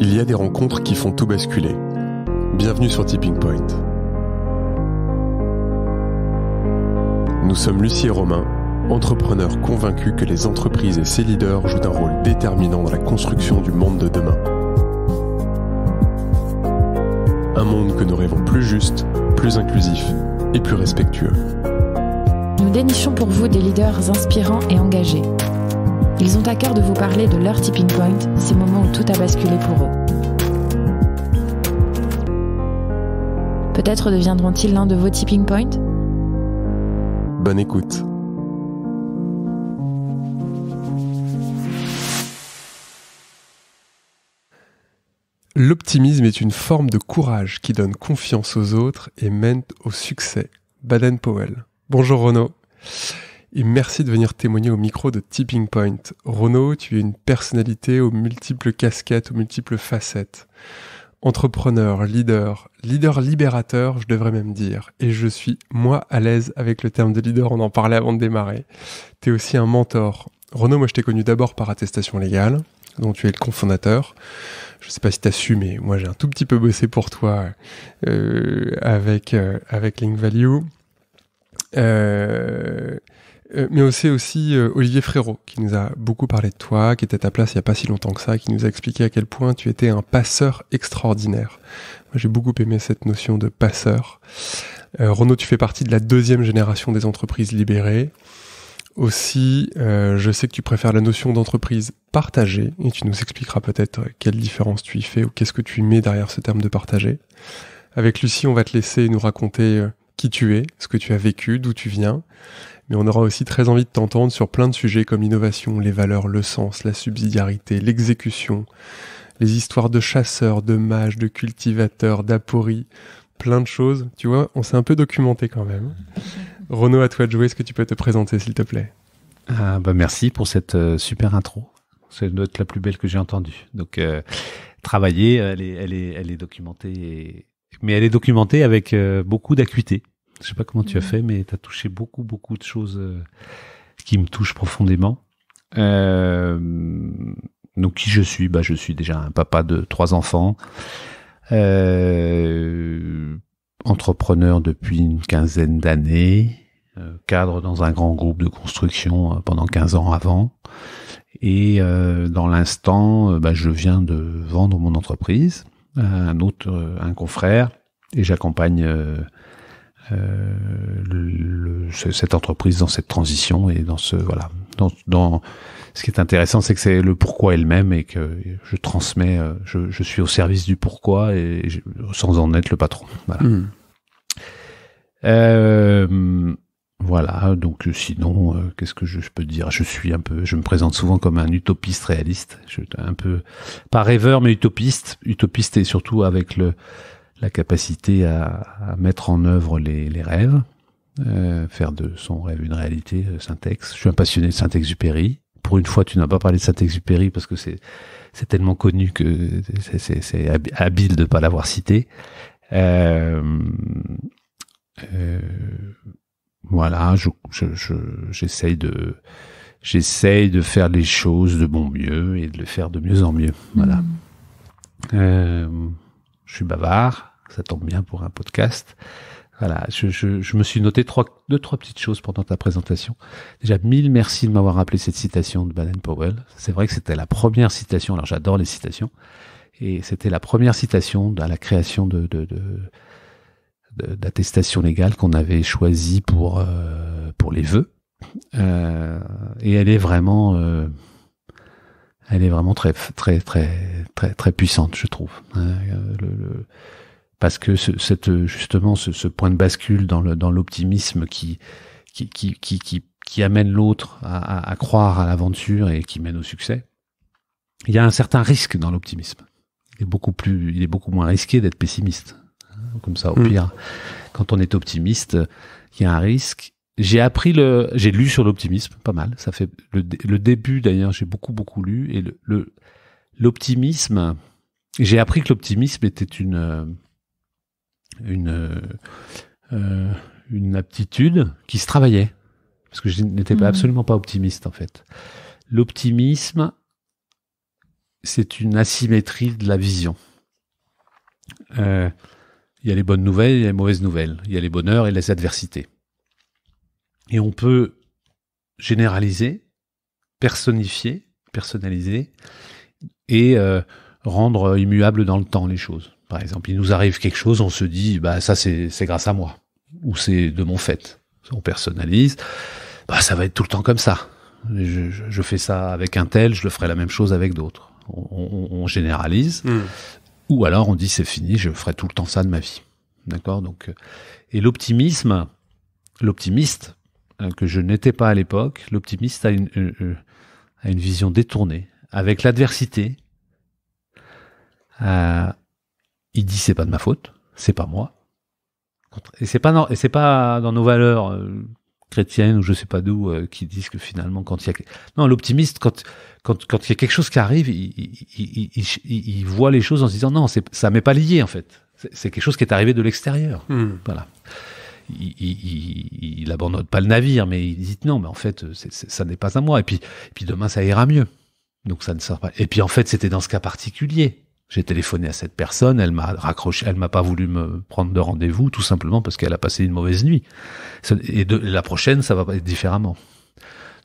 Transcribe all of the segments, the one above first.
il y a des rencontres qui font tout basculer. Bienvenue sur Tipping Point. Nous sommes Lucie et Romain, entrepreneurs convaincus que les entreprises et ses leaders jouent un rôle déterminant dans la construction du monde de demain. Un monde que nous rêvons plus juste, plus inclusif et plus respectueux. Nous dénichons pour vous des leaders inspirants et engagés ils ont à cœur de vous parler de leur tipping point, ces moments où tout a basculé pour eux. Peut-être deviendront-ils l'un de vos tipping points Bonne écoute. L'optimisme est une forme de courage qui donne confiance aux autres et mène au succès. Baden Powell. Bonjour Renaud et merci de venir témoigner au micro de Tipping Point. Renaud, tu es une personnalité aux multiples casquettes, aux multiples facettes. Entrepreneur, leader, leader libérateur, je devrais même dire. Et je suis, moi, à l'aise avec le terme de leader, on en parlait avant de démarrer. Tu es aussi un mentor. Renaud, moi, je t'ai connu d'abord par attestation légale, dont tu es le cofondateur. Je ne sais pas si tu su, mais moi, j'ai un tout petit peu bossé pour toi euh, avec, euh, avec Link Value. Euh, euh, mais aussi aussi euh, Olivier Frérot, qui nous a beaucoup parlé de toi, qui était à ta place il n'y a pas si longtemps que ça, qui nous a expliqué à quel point tu étais un passeur extraordinaire. J'ai beaucoup aimé cette notion de passeur. Euh, Renaud, tu fais partie de la deuxième génération des entreprises libérées. Aussi, je sais que tu préfères la notion d'entreprise partagée, et tu nous expliqueras peut-être quelle différence tu y fais ou qu'est-ce que tu mets derrière ce terme de partagé. Avec Lucie, on va te laisser nous raconter qui tu es, ce que tu as vécu, d'où tu viens, mais on aura aussi très envie de t'entendre sur plein de sujets comme l'innovation, les valeurs, le sens, la subsidiarité, l'exécution, les histoires de chasseurs, de mages, de cultivateurs, d'apories, plein de choses. Tu vois, on s'est un peu documenté quand même. Renaud, à toi de jouer, est-ce que tu peux te présenter s'il te plaît ah, bah Merci pour cette euh, super intro. C'est doit être la plus belle que j'ai entendue. Donc, euh, travailler, elle est, elle, est, documentée, mais elle est documentée avec euh, beaucoup d'acuité. Je sais pas comment tu as mm. fait, mais tu as touché beaucoup, beaucoup de choses euh, qui me touchent profondément. Euh, donc qui je suis bah, Je suis déjà un papa de trois enfants, euh, entrepreneur depuis une quinzaine d'années, cadre dans un grand groupe de construction pendant 15 ans avant. Et dans l'instant, bah, je viens de vendre mon entreprise à un autre, un confrère, et j'accompagne euh, cette entreprise dans cette transition et dans ce voilà dans, ce qui est intéressant, c'est que c'est le pourquoi elle même et que je transmets, euh, je, suis au service du pourquoi et sans en être le patron. Voilà. Hmm. Euh, voilà. Donc sinon, qu'est-ce que je, peux dire Je suis un peu, je me présente souvent comme un utopiste réaliste. Je un peu pas rêveur mais utopiste, utopiste et surtout avec le la capacité à, mettre en œuvre les, rêves, euh, faire de son rêve une réalité, euh, Saint-Ex. Je suis un passionné de Saint-Exupéry. Pour une fois, tu n'as pas parlé de Saint-Exupéry parce que c'est c'est tellement connu que c'est habile de ne pas l'avoir cité. Euh, voilà, j'essaye de j'essaye de faire les choses de bon mieux et de le faire de mieux en mieux. Voilà. Hmm. je suis bavard, ça tombe bien pour un podcast. Voilà, je, me suis noté trois, deux, trois petites choses pendant ta présentation. Déjà, mille merci de m'avoir rappelé cette citation de Baden Powell. C'est vrai que c'était la première citation, alors j'adore les citations, et c'était la première citation dans la création de, de, d'attestation légale qu'on avait choisie pour, euh, pour les vœux. Euh, et elle est vraiment... Euh, elle est vraiment très très très très très puissante, je trouve. Hein. le, parce que cette, justement ce, point de bascule dans l'optimisme dans qui, qui, qui, amène l'autre à, croire à l'aventure et qui mène au succès. Il y a un certain risque dans l'optimisme. Il est beaucoup plus, il est beaucoup moins risqué d'être pessimiste. Hein, comme ça, au hmm. pire, quand on est optimiste, il y a un risque. J'ai appris le, j'ai lu sur l'optimisme, pas mal. Ça fait le, début d'ailleurs, j'ai beaucoup beaucoup lu et le l'optimisme. J'ai appris que l'optimisme était une euh, une, euh, euh, une aptitude qui se travaillait. Parce que je n'étais hmm. absolument pas optimiste, en fait. L'optimisme, c'est une asymétrie de la vision. Euh, il y a les bonnes nouvelles et les mauvaises nouvelles. Il y a les bonheurs et les adversités. Et on peut généraliser, personnifier, personnaliser et rendre immuables dans le temps les choses. Par exemple, il nous arrive quelque chose, on se dit, bah ça c'est grâce à moi, ou c'est de mon fait. On personnalise, bah ça va être tout le temps comme ça. Je, fais ça avec un tel, je le ferai la même chose avec d'autres. On, généralise, hmm. ou alors on dit c'est fini, je ferai tout le temps ça de ma vie. D'accord Donc, euh, et l'optimisme, l'optimiste euh, que je n'étais pas à l'époque, l'optimiste a une, euh, une vision détournée avec l'adversité il dit c'est pas de ma faute, c'est pas moi. Et c'est pas dans, et c'est pas dans nos valeurs euh, chrétiennes ou je sais pas d'où euh, qui disent que finalement quand il y a non l'optimiste quand quand quand il y a quelque chose qui arrive, il, il, il, il voit les choses en se disant non c'est ça m'est pas lié en fait. C'est quelque chose qui est arrivé de l'extérieur. Hmm. Voilà. Il, il, il, abandonne pas le navire, mais il dit non, mais en fait, ça n'est pas à moi. Et puis, et puis demain, ça ira mieux. Donc ça ne sert pas. Et puis en fait, c'était dans ce cas particulier. J'ai téléphoné à cette personne, elle m'a raccroché, elle m'a pas voulu me prendre de rendez-vous, tout simplement parce qu'elle a passé une mauvaise nuit. Et la prochaine, ça va être différemment.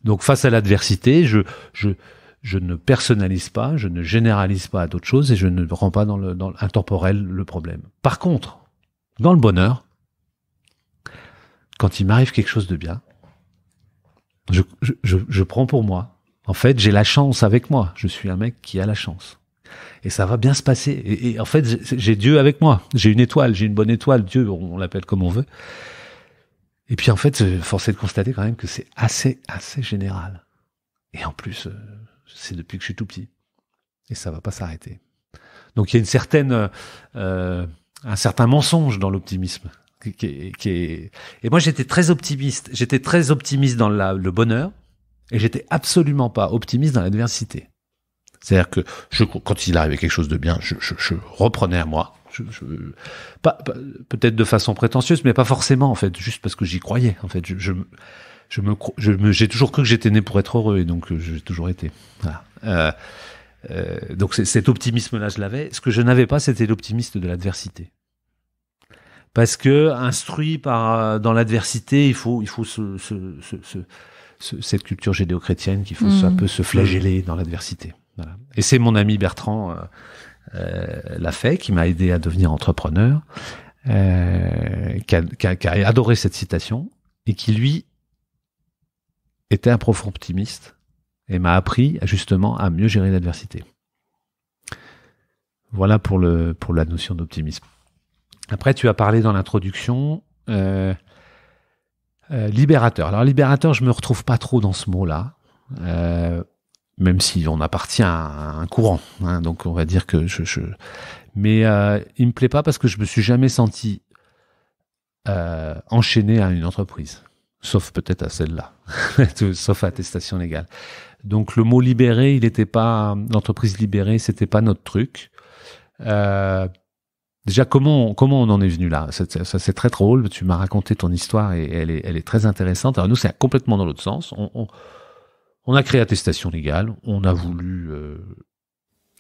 Donc face à l'adversité, je, je, ne personnalise pas, je ne généralise pas à d'autres choses et je ne rends pas dans le dans l'intemporel le problème. Par contre, dans le bonheur, quand il m'arrive quelque chose de bien, je prends pour moi. En fait, j'ai la chance avec moi. Je suis un mec qui a la chance et ça va bien se passer. Et, en fait, j'ai Dieu avec moi. J'ai une étoile, j'ai une bonne étoile. Dieu, on, l'appelle comme on veut. Et puis en fait, c'est forcé de constater quand même que c'est assez, assez général. Et en plus, euh, c'est depuis que je suis tout petit. Et ça va pas s'arrêter. Donc il y a une certaine, euh, un certain mensonge dans l'optimisme. Et moi j'étais très optimiste. J'étais très optimiste dans le bonheur et j'étais absolument pas optimiste dans l'adversité. C'est-à-dire que je, quand il arrivait quelque chose de bien, je, reprenais à moi. pas, peut-être de façon prétentieuse, mais pas forcément en fait, juste parce que j'y croyais. En fait, je, me, j'ai toujours cru que j'étais né pour être heureux et donc euh, j'ai toujours été. Euh, euh, donc cet optimisme-là, je l'avais. Ce que je n'avais pas, c'était l'optimiste de l'adversité. Parce que instruit par dans l'adversité, il faut, il faut cette culture judéo-chrétienne qu'il faut mmh. un peu se flageller dans l'adversité. Et c'est mon ami Bertrand euh, euh, l'a fait, qui m'a aidé à devenir entrepreneur, euh, qui, a, adoré cette citation et qui lui était un profond optimiste et m'a appris justement à mieux gérer l'adversité. Voilà pour, le, pour la notion d'optimisme. Après, tu as parlé dans l'introduction euh, libérateur. Alors libérateur, je me retrouve pas trop dans ce mot-là même si on appartient à un courant. Hein, donc on va dire que je, mais euh, il me plaît pas parce que je me suis jamais senti euh, enchaîné à une entreprise, sauf peut-être à celle-là, sauf à attestation légale. Donc le mot libéré, il n'était pas l'entreprise libérée, c'était pas notre truc. Euh, déjà comment comment on en est venu là Ça c'est très drôle. Tu m'as raconté ton histoire et elle est, elle est très intéressante. Alors nous c'est complètement dans l'autre sens. on on a créé attestation légale, on a voulu euh,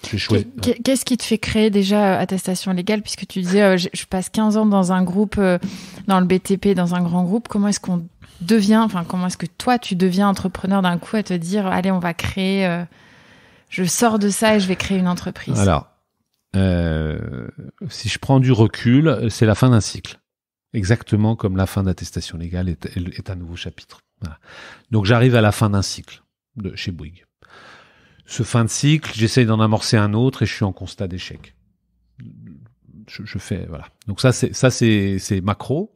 Qu'est-ce qui te fait créer déjà euh, attestation légale Puisque tu disais, euh, je passe 15 ans dans un groupe, dans le BTP, dans un grand groupe. Comment est-ce qu'on devient, enfin, comment est-ce que toi, tu deviens entrepreneur d'un coup à te dire, allez, on va créer, je sors de ça et je vais créer une entreprise Alors, si je prends du recul, c'est la fin d'un cycle. Exactement comme la fin d'attestation légale est, un nouveau chapitre. Donc, j'arrive à la fin d'un cycle de chez Bouygues. Ce fin de cycle, j'essaye d'en amorcer un autre et je suis en constat d'échec. Je, fais voilà. Donc ça c'est ça c'est c'est macro.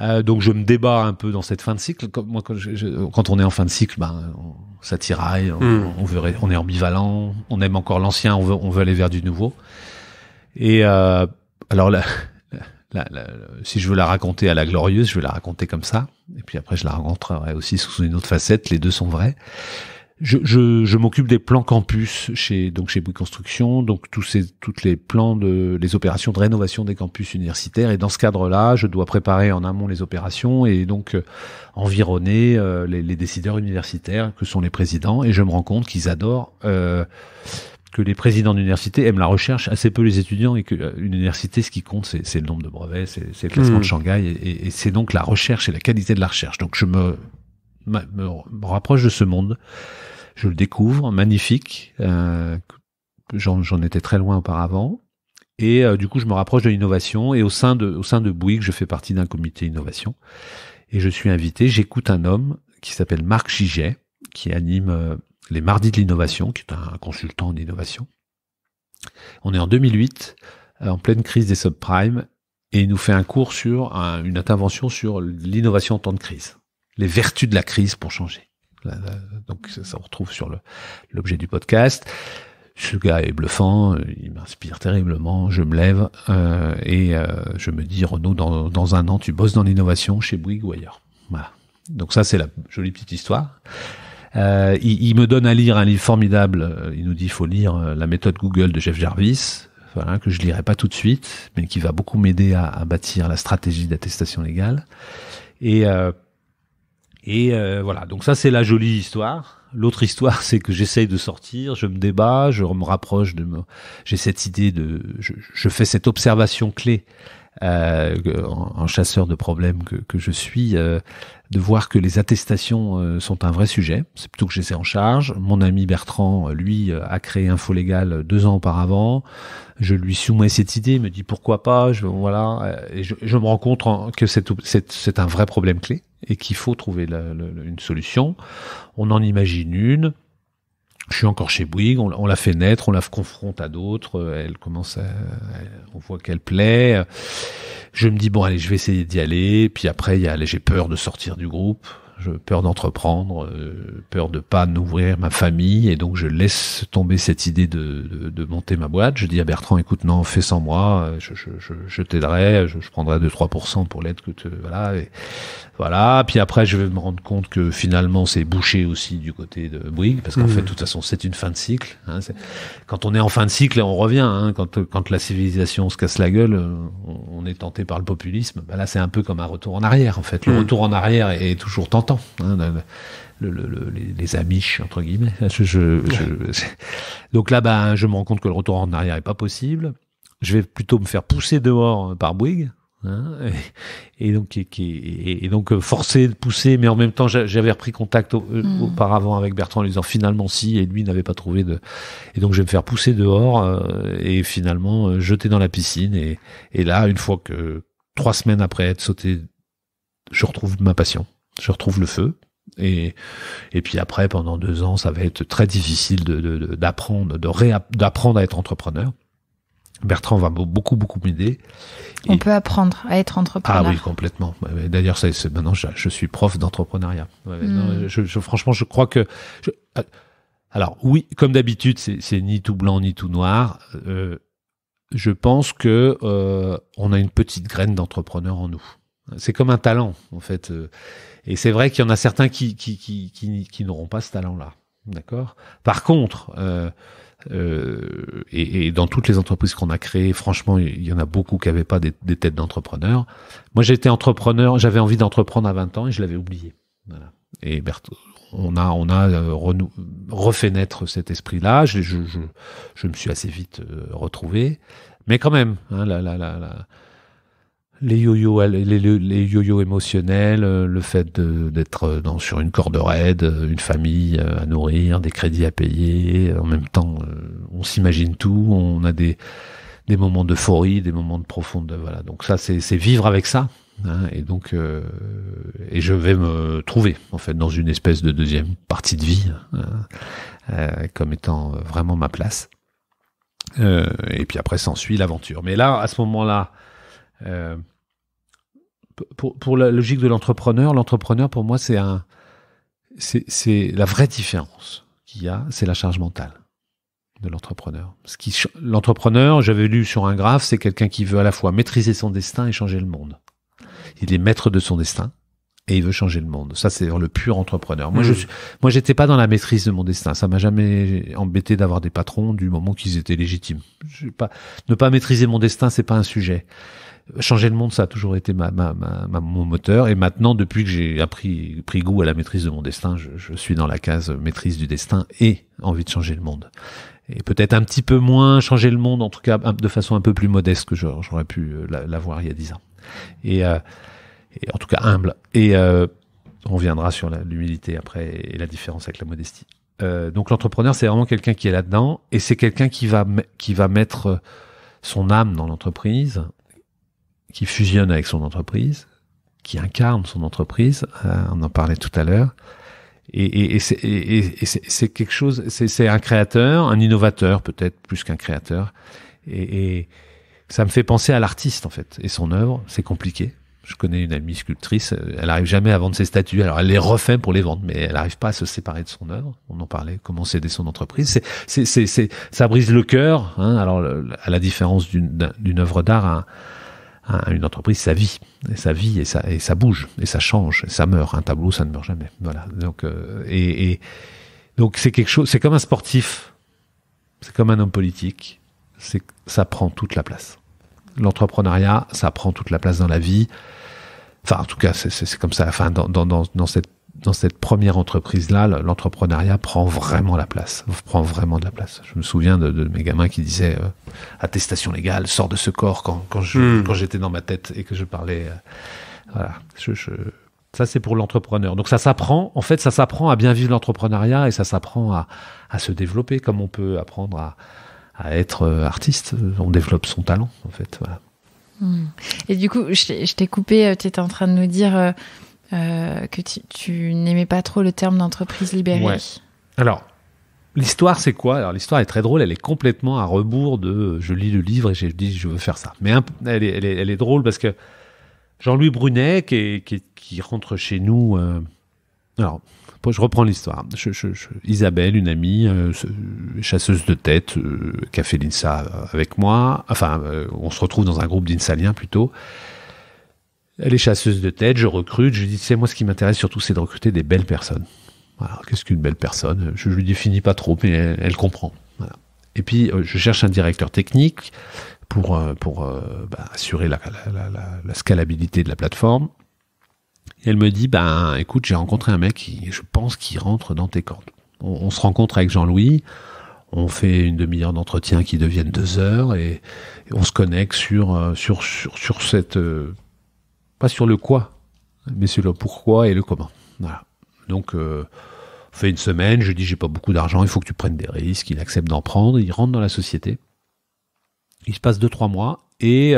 Euh, donc je me débat un peu dans cette fin de cycle. moi, quand, on est en fin de cycle, ben ça tiraille, hmm. on, est ambivalent, on aime encore l'ancien, on veut, on aller vers du nouveau. Et euh, alors là, si je veux la raconter à la glorieuse, je vais la raconter comme ça et puis après je la rencontrerai aussi sous une autre facette, les deux sont vrais. Je, je, je m'occupe des plans campus chez donc chez Bouygues Construction, donc tous ces toutes les plans de les opérations de rénovation des campus universitaires et dans ce cadre-là, je dois préparer en amont les opérations et donc euh, environner euh, les, les, décideurs universitaires que sont les présidents et je me rends compte qu'ils adorent euh, que les présidents d'université aiment la recherche, assez peu les étudiants, et qu'une euh, université, ce qui compte, c'est le nombre de brevets, c'est le classement de hmm. Shanghai, et, et c'est donc la recherche et la qualité de la recherche. Donc je me, me, rapproche de ce monde, je le découvre, magnifique, euh, j'en étais très loin auparavant, et euh, du coup je me rapproche de l'innovation, et au sein de, au sein de Bouygues, je fais partie d'un comité innovation, et je suis invité, j'écoute un homme qui s'appelle Marc Giget, qui anime... Euh, les mardis de l'innovation, qui est un consultant en innovation. On est en 2008, euh, en pleine crise des subprimes, et il nous fait un cours sur une intervention sur l'innovation en temps de crise, les vertus de la crise pour changer. donc ça, on retrouve sur l'objet du podcast. Ce gars est bluffant, il m'inspire terriblement, je me lève euh, et euh, je me dis, Renaud, dans, un an, tu bosses dans l'innovation chez Bouygues ou ailleurs. Voilà. Donc ça, c'est la jolie petite histoire. Euh, il, me donne à lire un livre formidable. Euh, il nous dit faut lire euh, la méthode Google de Jeff Jarvis. Voilà, que je lirai pas tout de suite, mais qui va beaucoup m'aider à, bâtir la stratégie d'attestation légale. Et, et voilà, donc ça c'est la jolie histoire. L'autre histoire, c'est que j'essaye de sortir, je me débat, je me rapproche de, j'ai cette idée de, je, fais cette observation clé euh, en, chasseur de problèmes que, je suis, euh, de voir que les attestations euh, sont un vrai sujet. C'est plutôt que j'essaie en charge. Mon ami Bertrand, euh, lui, euh, a créé Légal deux ans auparavant. Je lui soumets cette idée, il me dit pourquoi pas. Je, voilà, et je, me rends compte que c'est un vrai problème clé et qu'il faut trouver une solution. On en imagine une je suis encore chez Bouygues, on, la fait naître, on la confronte à d'autres, euh, elle commence on voit qu'elle plaît. Je me dis bon allez, je vais essayer d'y aller, puis après il y a j'ai peur de sortir du groupe, je peur d'entreprendre, euh, peur de pas n'ouvrir ma famille, et donc je laisse tomber cette idée de, de, de, monter ma boîte. Je dis à Bertrand, écoute, non, fais sans moi, je, je, je, t'aiderai, je, prendrai 2-3% pour l'aide que te, voilà, et voilà. Puis après, je vais me rendre compte que finalement, c'est bouché aussi du côté de Bouygues, parce qu'en mmh. fait, de toute façon, c'est une fin de cycle. Hein, quand on est en fin de cycle, on revient. Hein, quand, quand la civilisation se casse la gueule, on, est tenté par le populisme. Bah là, c'est un peu comme un retour en arrière, en fait. Le mmh. retour en arrière est toujours tenté Hein, les, les, entre guillemets. donc là, ben, je me rends compte que le retour en arrière n'est pas possible. Je vais plutôt me faire pousser dehors euh, par Bouygues. Hein, et, donc, donc euh, forcer de pousser, mais en même temps, j'avais repris contact euh, mm. auparavant avec Bertrand en lui disant finalement si, et lui n'avait pas trouvé de. Et donc, je vais me faire pousser dehors et finalement jeter dans la piscine. Et, et là, une fois que trois semaines après être sauté, je retrouve ma passion je retrouve le feu. Et, et puis après, pendant deux ans, ça va être très difficile d'apprendre, de, d'apprendre à être entrepreneur. Bertrand va beaucoup beaucoup m'aider. On peut apprendre à être entrepreneur. Ah oui, complètement. D'ailleurs, ça, maintenant, je, suis prof d'entrepreneuriat. Hmm. franchement, je crois que. Euh, alors oui, comme d'habitude, c'est ni tout blanc ni tout noir. Euh, je pense que euh, on a une petite graine d'entrepreneur en nous. C'est comme un talent, en fait. Et c'est vrai qu'il y en a certains qui, qui, n'auront pas ce talent-là. D'accord Par contre, euh, euh, et, dans toutes les entreprises qu'on a créées, franchement, il y en a beaucoup qui n'avaient pas des, têtes d'entrepreneurs. Moi, j'étais entrepreneur, j'avais envie d'entreprendre à 20 ans et je l'avais oublié. Et on a, on a euh, refait naître cet esprit-là. Je, je, me suis assez vite retrouvé. Mais quand même, hein, la les yo-yo les, yo-yo émotionnels, euh, le fait d'être euh, sur une corde raide, euh, une famille à nourrir, des crédits à payer, en même temps on s'imagine tout, on a des des moments d'euphorie, des moments de profonde voilà. Donc ça c'est vivre avec ça hein, et donc et je vais me trouver en fait dans une espèce de deuxième partie de vie hein, comme étant vraiment ma place. Euh, et puis après s'ensuit l'aventure. Mais là à ce moment-là euh, pour, la logique de l'entrepreneur, l'entrepreneur, pour moi, c'est un, c'est la vraie différence qu'il y a, c'est la charge mentale de l'entrepreneur. L'entrepreneur, j'avais lu sur un graphe, c'est quelqu'un qui veut à la fois maîtriser son destin et changer le monde. Il est maître de son destin, et il veut changer le monde. Ça, c'est le pur entrepreneur. Moi, je je hmm. moi, j'étais pas dans la maîtrise de mon destin. Ça m'a jamais embêté d'avoir des patrons du moment qu'ils étaient légitimes. Je pas, ne pas maîtriser mon destin, c'est pas un sujet. Changer le monde, ça a toujours été ma, ma, ma mon moteur. Et maintenant, depuis que j'ai appris pris goût à la maîtrise de mon destin, je, je suis dans la case maîtrise du destin et envie de changer le monde et peut-être un petit peu moins changer le monde, en tout cas de façon un peu plus modeste que j'aurais pu euh, l'avoir il y a dix ans. Et euh, et en tout cas humble. Et euh, on reviendra sur l'humilité après et la différence avec la modestie. Euh, donc l'entrepreneur, c'est vraiment quelqu'un qui est là-dedans et c'est quelqu'un qui va, qui va mettre euh, son âme dans l'entreprise, qui fusionne avec son entreprise, qui incarne son entreprise. Euh, on en parlait tout à l'heure. Et, et, et c'est quelque chose, c'est un créateur, un innovateur peut-être plus qu'un créateur. Et, et ça me fait penser à l'artiste en fait et son œuvre. C'est compliqué, je connais une amie sculptrice, euh, elle arrive jamais à vendre ses statues. Alors elle les refait pour les vendre, mais elle n'arrive pas à se séparer de son œuvre. On en parlait, comment céder son entreprise. C'est, c'est, ça brise le cœur. Hein. Alors à la différence d'une, d'une œuvre d'art, à, une entreprise, ça vit, et ça vit et ça, et ça bouge et ça change, et ça meurt. Un tableau, ça ne meurt jamais. Voilà. Donc euh, et donc c'est quelque chose. C'est comme un sportif, c'est comme un homme politique. C'est ça prend toute la place l'entrepreneuriat, ça prend toute la place dans la vie. Enfin, en tout cas, c'est comme ça. dans, dans, cette, dans cette première entreprise-là, l'entrepreneuriat prend vraiment la place. Prend vraiment de la place. Je me souviens de, mes gamins qui disaient euh, attestation légale, sort de ce corps quand, hmm. quand j'étais dans ma tête et que je parlais. Euh, voilà. Ça, c'est pour l'entrepreneur. Donc, ça s'apprend. En fait, ça s'apprend à bien vivre l'entrepreneuriat et ça s'apprend à se développer comme on peut apprendre à à être euh, artiste. On développe son talent, en fait. Hmm. Et du coup, je t'ai coupé, euh, tu étais en train de nous dire euh, que tu, n'aimais pas trop le terme d'entreprise libérée. Alors, l'histoire, c'est quoi Alors, l'histoire est très drôle, elle est complètement à rebours de je lis le livre et je dis je veux faire ça. Mais elle est, drôle parce que Jean-Louis Brunet, qui, qui, rentre chez nous. alors, je reprends l'histoire. Isabelle, une amie, euh, chasseuse de tête, euh, qui a fait l'INSA euh, avec moi. Enfin, on se retrouve dans un groupe d'INSAliens plutôt. Elle est chasseuse de tête, je recrute. Je lui dis, sais, moi ce qui m'intéresse surtout, c'est de recruter des belles personnes. qu'est-ce qu'une belle personne Je ne lui définis pas trop, mais elle, comprend. Et puis, je cherche un directeur technique pour, pour bah, assurer la, la scalabilité de la plateforme elle me dit, ben écoute, j'ai rencontré un mec, qui, je pense qu'il rentre dans tes cordes. On, se rencontre avec Jean-Louis, on fait une demi-heure d'entretien qui deviennent deux heures et, on se connecte sur, euh, sur, sur, cette... Euh, pas sur le quoi, mais sur le pourquoi et le comment. Donc, euh, on fait une semaine, je dis, j'ai pas beaucoup d'argent, il faut que tu prennes des risques, il accepte d'en prendre, il rentre dans la société. Il se passe deux, trois mois et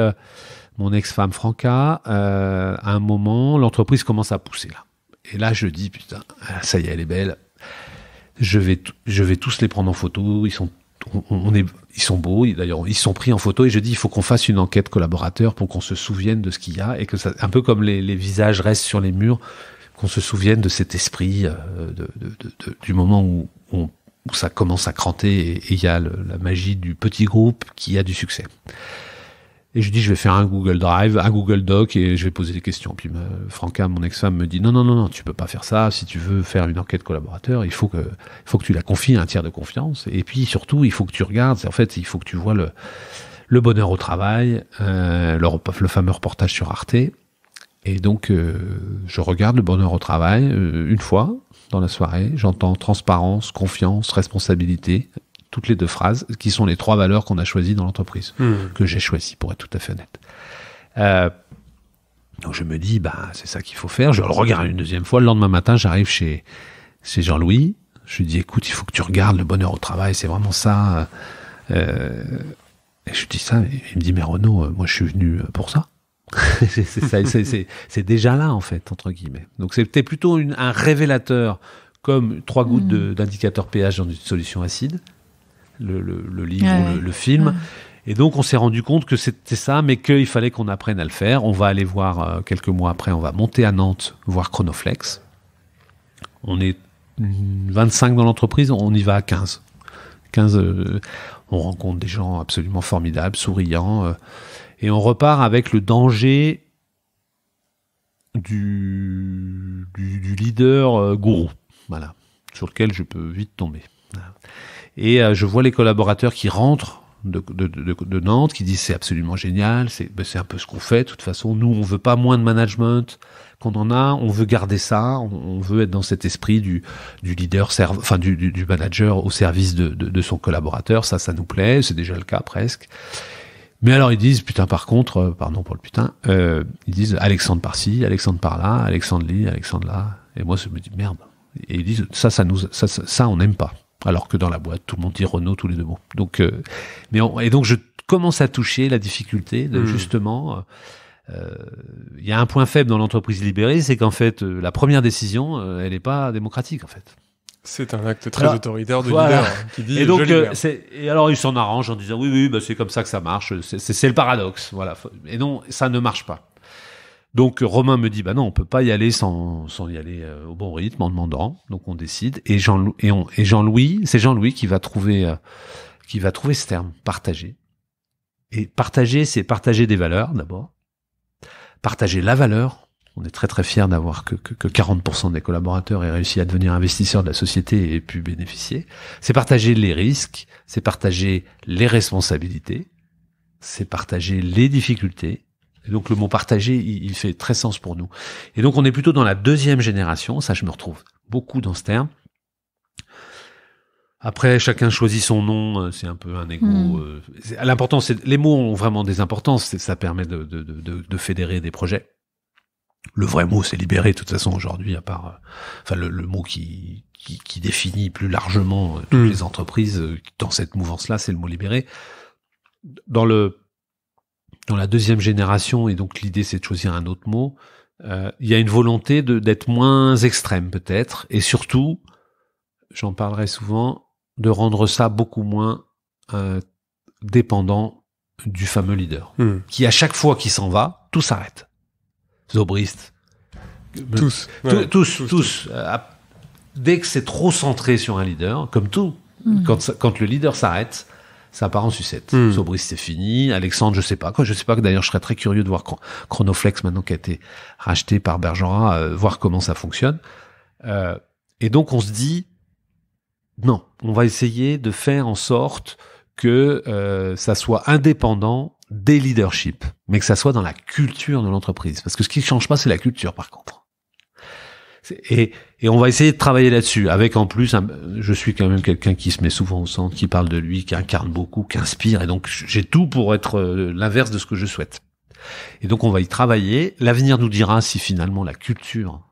mon ex-femme Franca, euh, à un moment, l'entreprise commence à pousser là. Et là, je dis, putain, ah, ça y est, elle est belle. Je vais, je vais tous les prendre en photo. Ils sont, on, est, ils sont beaux. D'ailleurs, ils sont pris en photo. Et je dis, il faut qu'on fasse une enquête collaborateur pour qu'on se souvienne de ce qu'il y a et que ça, un peu comme les, visages restent sur les murs, qu'on se souvienne de cet esprit, euh, de, du moment où, ça commence à cranter et il y a la magie du petit groupe qui a du succès. Et je dis, je vais faire un Google Drive, un Google Doc, et je vais poser des questions. Puis euh, Franca, mon ex-femme, me dit, non, non, non, non, tu peux pas faire ça. Si tu veux faire une enquête collaborateur, il faut que, il faut que tu la confies à un tiers de confiance. Et puis surtout, il faut que tu regardes. En fait, il faut que tu vois le, le bonheur au travail, euh, le, fameux reportage sur Arte. Et donc, euh, je regarde le bonheur au travail une fois dans la soirée. J'entends transparence, confiance, responsabilité toutes les deux phrases, qui sont les trois valeurs qu'on a choisies dans l'entreprise, hmm. que j'ai choisies, pour être tout à fait honnête. Euh, donc je me dis, bah, c'est ça qu'il faut faire. Je le regarde une deuxième fois. Le lendemain matin, j'arrive chez, chez Jean-Louis. Je lui dis, écoute, il faut que tu regardes le bonheur au travail, c'est vraiment ça. Euh, et je lui dis ça, il me dit, mais Renaud, euh, moi je suis venu pour ça. c'est déjà là, en fait, entre guillemets. Donc c'était plutôt un révélateur, comme trois gouttes hmm. d'indicateur pH dans une solution acide, le, livre le, film. Et donc on s'est rendu compte que c'était ça, mais qu'il fallait qu'on apprenne à le faire. On va aller voir, euh, quelques mois après, on va monter à Nantes, voir Chronoflex. On est 25 dans l'entreprise, on y va à 15. 15 euh, on rencontre des gens absolument formidables, souriants, euh, et on repart avec le danger du, du, leader gourou, voilà, sur lequel je peux vite tomber. Voilà. Et euh, je vois les collaborateurs qui rentrent de, de, de, de Nantes, qui disent c'est absolument génial, ben, c'est un peu ce qu'on fait de toute façon. Nous, on veut pas moins de management qu'on en a, on veut garder ça, on, veut être dans cet esprit du, du leader, serve, enfin du, du, manager au service de, son collaborateur. Ça, ça nous plaît, c'est déjà le cas presque. Mais alors ils disent, putain par contre, euh, pardon pour le putain, euh, ils disent Alexandre par-ci, Alexandre par-là, Alexandre li, Alexandre là. Et moi je me dis merde. Et ils disent ça, ça nous, ça, ça, ça on n'aime pas alors que dans la boîte, tout le monde dit Renault tous les deux mots. Donc, euh, mais et donc je commence à toucher la difficulté de hmm. justement. Euh, euh, il y a un point faible dans l'entreprise libérée, c'est qu'en fait, la première décision, elle n'est pas démocratique en fait. C'est un acte très autoritaire de voilà. Hein, qui dit et donc et alors il s'en arrangent en disant oui oui bah, c'est comme ça que ça marche c'est le paradoxe voilà et non ça ne marche pas donc Romain me dit bah non, on peut pas y aller sans, y aller euh, au bon rythme en demandant. Donc on décide et Jean et, Jean Louis, c'est Jean Louis qui va trouver euh, qui va trouver ce terme partager. Et partager, c'est partager des valeurs d'abord, partager la valeur. On est très très fier d'avoir que, que, que 40% des collaborateurs aient réussi à devenir investisseurs de la société et pu bénéficier. C'est partager les risques, c'est partager les responsabilités, c'est partager les difficultés, et donc le mot partagé, il, fait très sens pour nous. Et donc on est plutôt dans la deuxième génération, ça je me retrouve beaucoup dans ce terme. Après, chacun choisit son nom, euh, c'est un peu un égo. Hmm. Euh, l'important, c'est les mots ont vraiment des importances. Ça permet de, de, de, fédérer des projets. Le vrai mot, c'est libéré, de toute façon, aujourd'hui, à part, euh, enfin, le, mot qui, qui, définit plus largement toutes hmm. les entreprises dans cette mouvance-là, c'est le mot libéré. Dans le dans la deuxième génération, et donc l'idée c'est de choisir un autre mot, euh, il y a une volonté d'être moins extrême peut-être, et surtout, j'en parlerai souvent, de rendre ça beaucoup moins euh, dépendant du fameux leader, hmm. qui à chaque fois qu'il s'en va, tout s'arrête. Zobrist. Euh, tous, tous, tous, dès que c'est trop centré sur un leader, comme tout, hmm. quand le leader s'arrête, ça part en sucette. Mmh. c'est fini. Alexandre, je sais pas quoi. Je sais pas que d'ailleurs, je serais très curieux de voir Chronoflex maintenant qui a été racheté par Bergerat, euh, voir comment ça fonctionne. Euh, et donc, on se dit, non, on va essayer de faire en sorte que euh, ça soit indépendant des leaderships, mais que ça soit dans la culture de l'entreprise. Parce que ce qui change pas, c'est la culture, par contre. Et, on va essayer de travailler là-dessus. Avec en plus, je suis quand même quelqu'un qui se met souvent au centre, qui parle de lui, qui incarne beaucoup, qui inspire. Et donc j'ai tout pour être euh, l'inverse de ce que je souhaite. Et donc on va y travailler. L'avenir nous dira si finalement la culture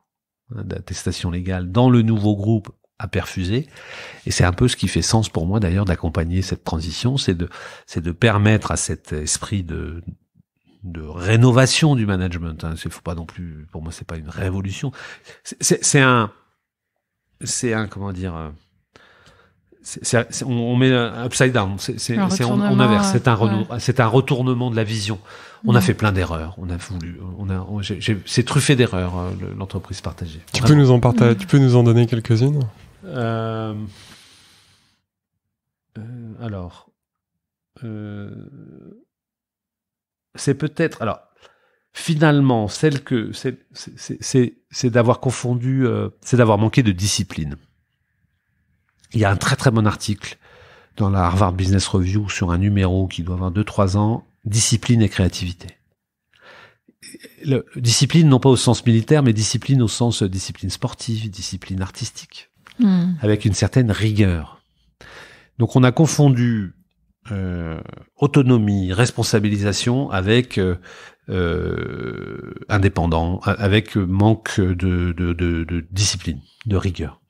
hein, d'attestation légale dans le nouveau groupe a perfusé. Et c'est un peu ce qui fait sens pour moi d'ailleurs d'accompagner cette transition, c'est de, c'est de permettre à cet esprit de, de rénovation du management. Hein. faut pas non plus, pour moi, c'est pas une révolution. C'est un, c'est un, comment dire, euh, on, met upside down, c'est on, inverse, c'est un, c'est un retournement de la vision. On a mm. fait plein d'erreurs, on a voulu, on a, c'est truffé d'erreurs euh, l'entreprise partagée. Tu peux nous en partager, tu peux nous en donner quelques-unes. Euh, alors. Euh, c'est peut-être. Alors, finalement, celle que. C'est c'est d'avoir confondu. Euh, c'est d'avoir manqué de discipline. Il y a un très très bon article dans la Harvard Business Review sur un numéro qui doit avoir 2 trois ans discipline et créativité. discipline non pas au sens militaire, mais discipline au sens euh, discipline sportive, discipline artistique, hmm. avec une certaine rigueur. Donc on a confondu euh, autonomie, responsabilisation avec euh, euh indépendant, avec manque de, discipline, de rigueur.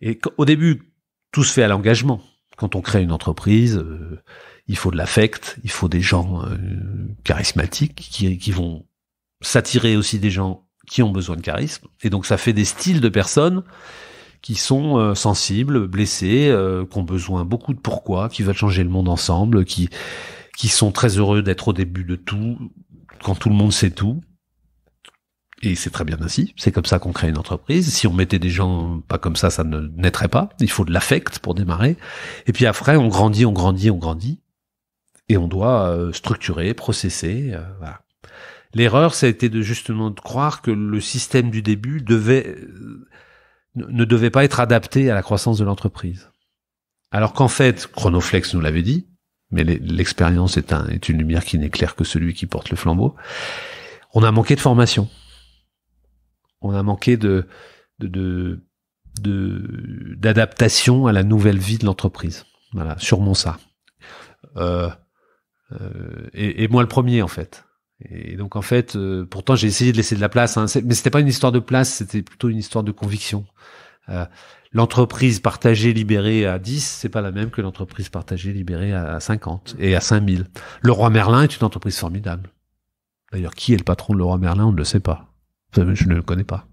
Et au début, tout se fait à l'engagement. Quand on crée une entreprise, euh, il faut de l'affect, il faut des gens charismatiques qui, qui vont s'attirer aussi des gens qui ont besoin de charisme. Et donc ça fait des styles de personnes qui sont euh, sensibles, blessés, euh, qui ont besoin beaucoup de pourquoi, qui veulent changer le monde ensemble, qui qui sont très heureux d'être au début de tout, quand tout le monde sait tout. Et c'est très bien ainsi. C'est comme ça qu'on crée une entreprise. Si on mettait des gens pas comme ça, ça ne naîtrait pas. Il faut de l'affect pour démarrer. Et puis après, on grandit, on grandit, on grandit. Et on doit euh, structurer, processer. voilà. L'erreur, ça a été de justement de croire que le système du début devait ne devait pas être adapté à la croissance de l'entreprise. Alors qu'en fait, Chronoflex nous l'avait dit, mais l'expérience est, un, est une lumière qui n'éclaire que celui qui porte le flambeau, on a manqué de formation. On a manqué de, de, de d'adaptation à la nouvelle vie de l'entreprise. Voilà, sûrement ça. Euh, euh, et, moi le premier en fait. Et donc en fait, euh, pourtant j'ai essayé de laisser de la place, hein, mais c'était pas une histoire de place, c'était plutôt une histoire de conviction. Euh, l'entreprise partagée libérée à 10, c'est pas la même que l'entreprise partagée libérée à 50 et à 5000. Le roi Merlin est une entreprise formidable. D'ailleurs, qui est le patron de le roi Merlin, on ne le sait pas. je ne le connais pas.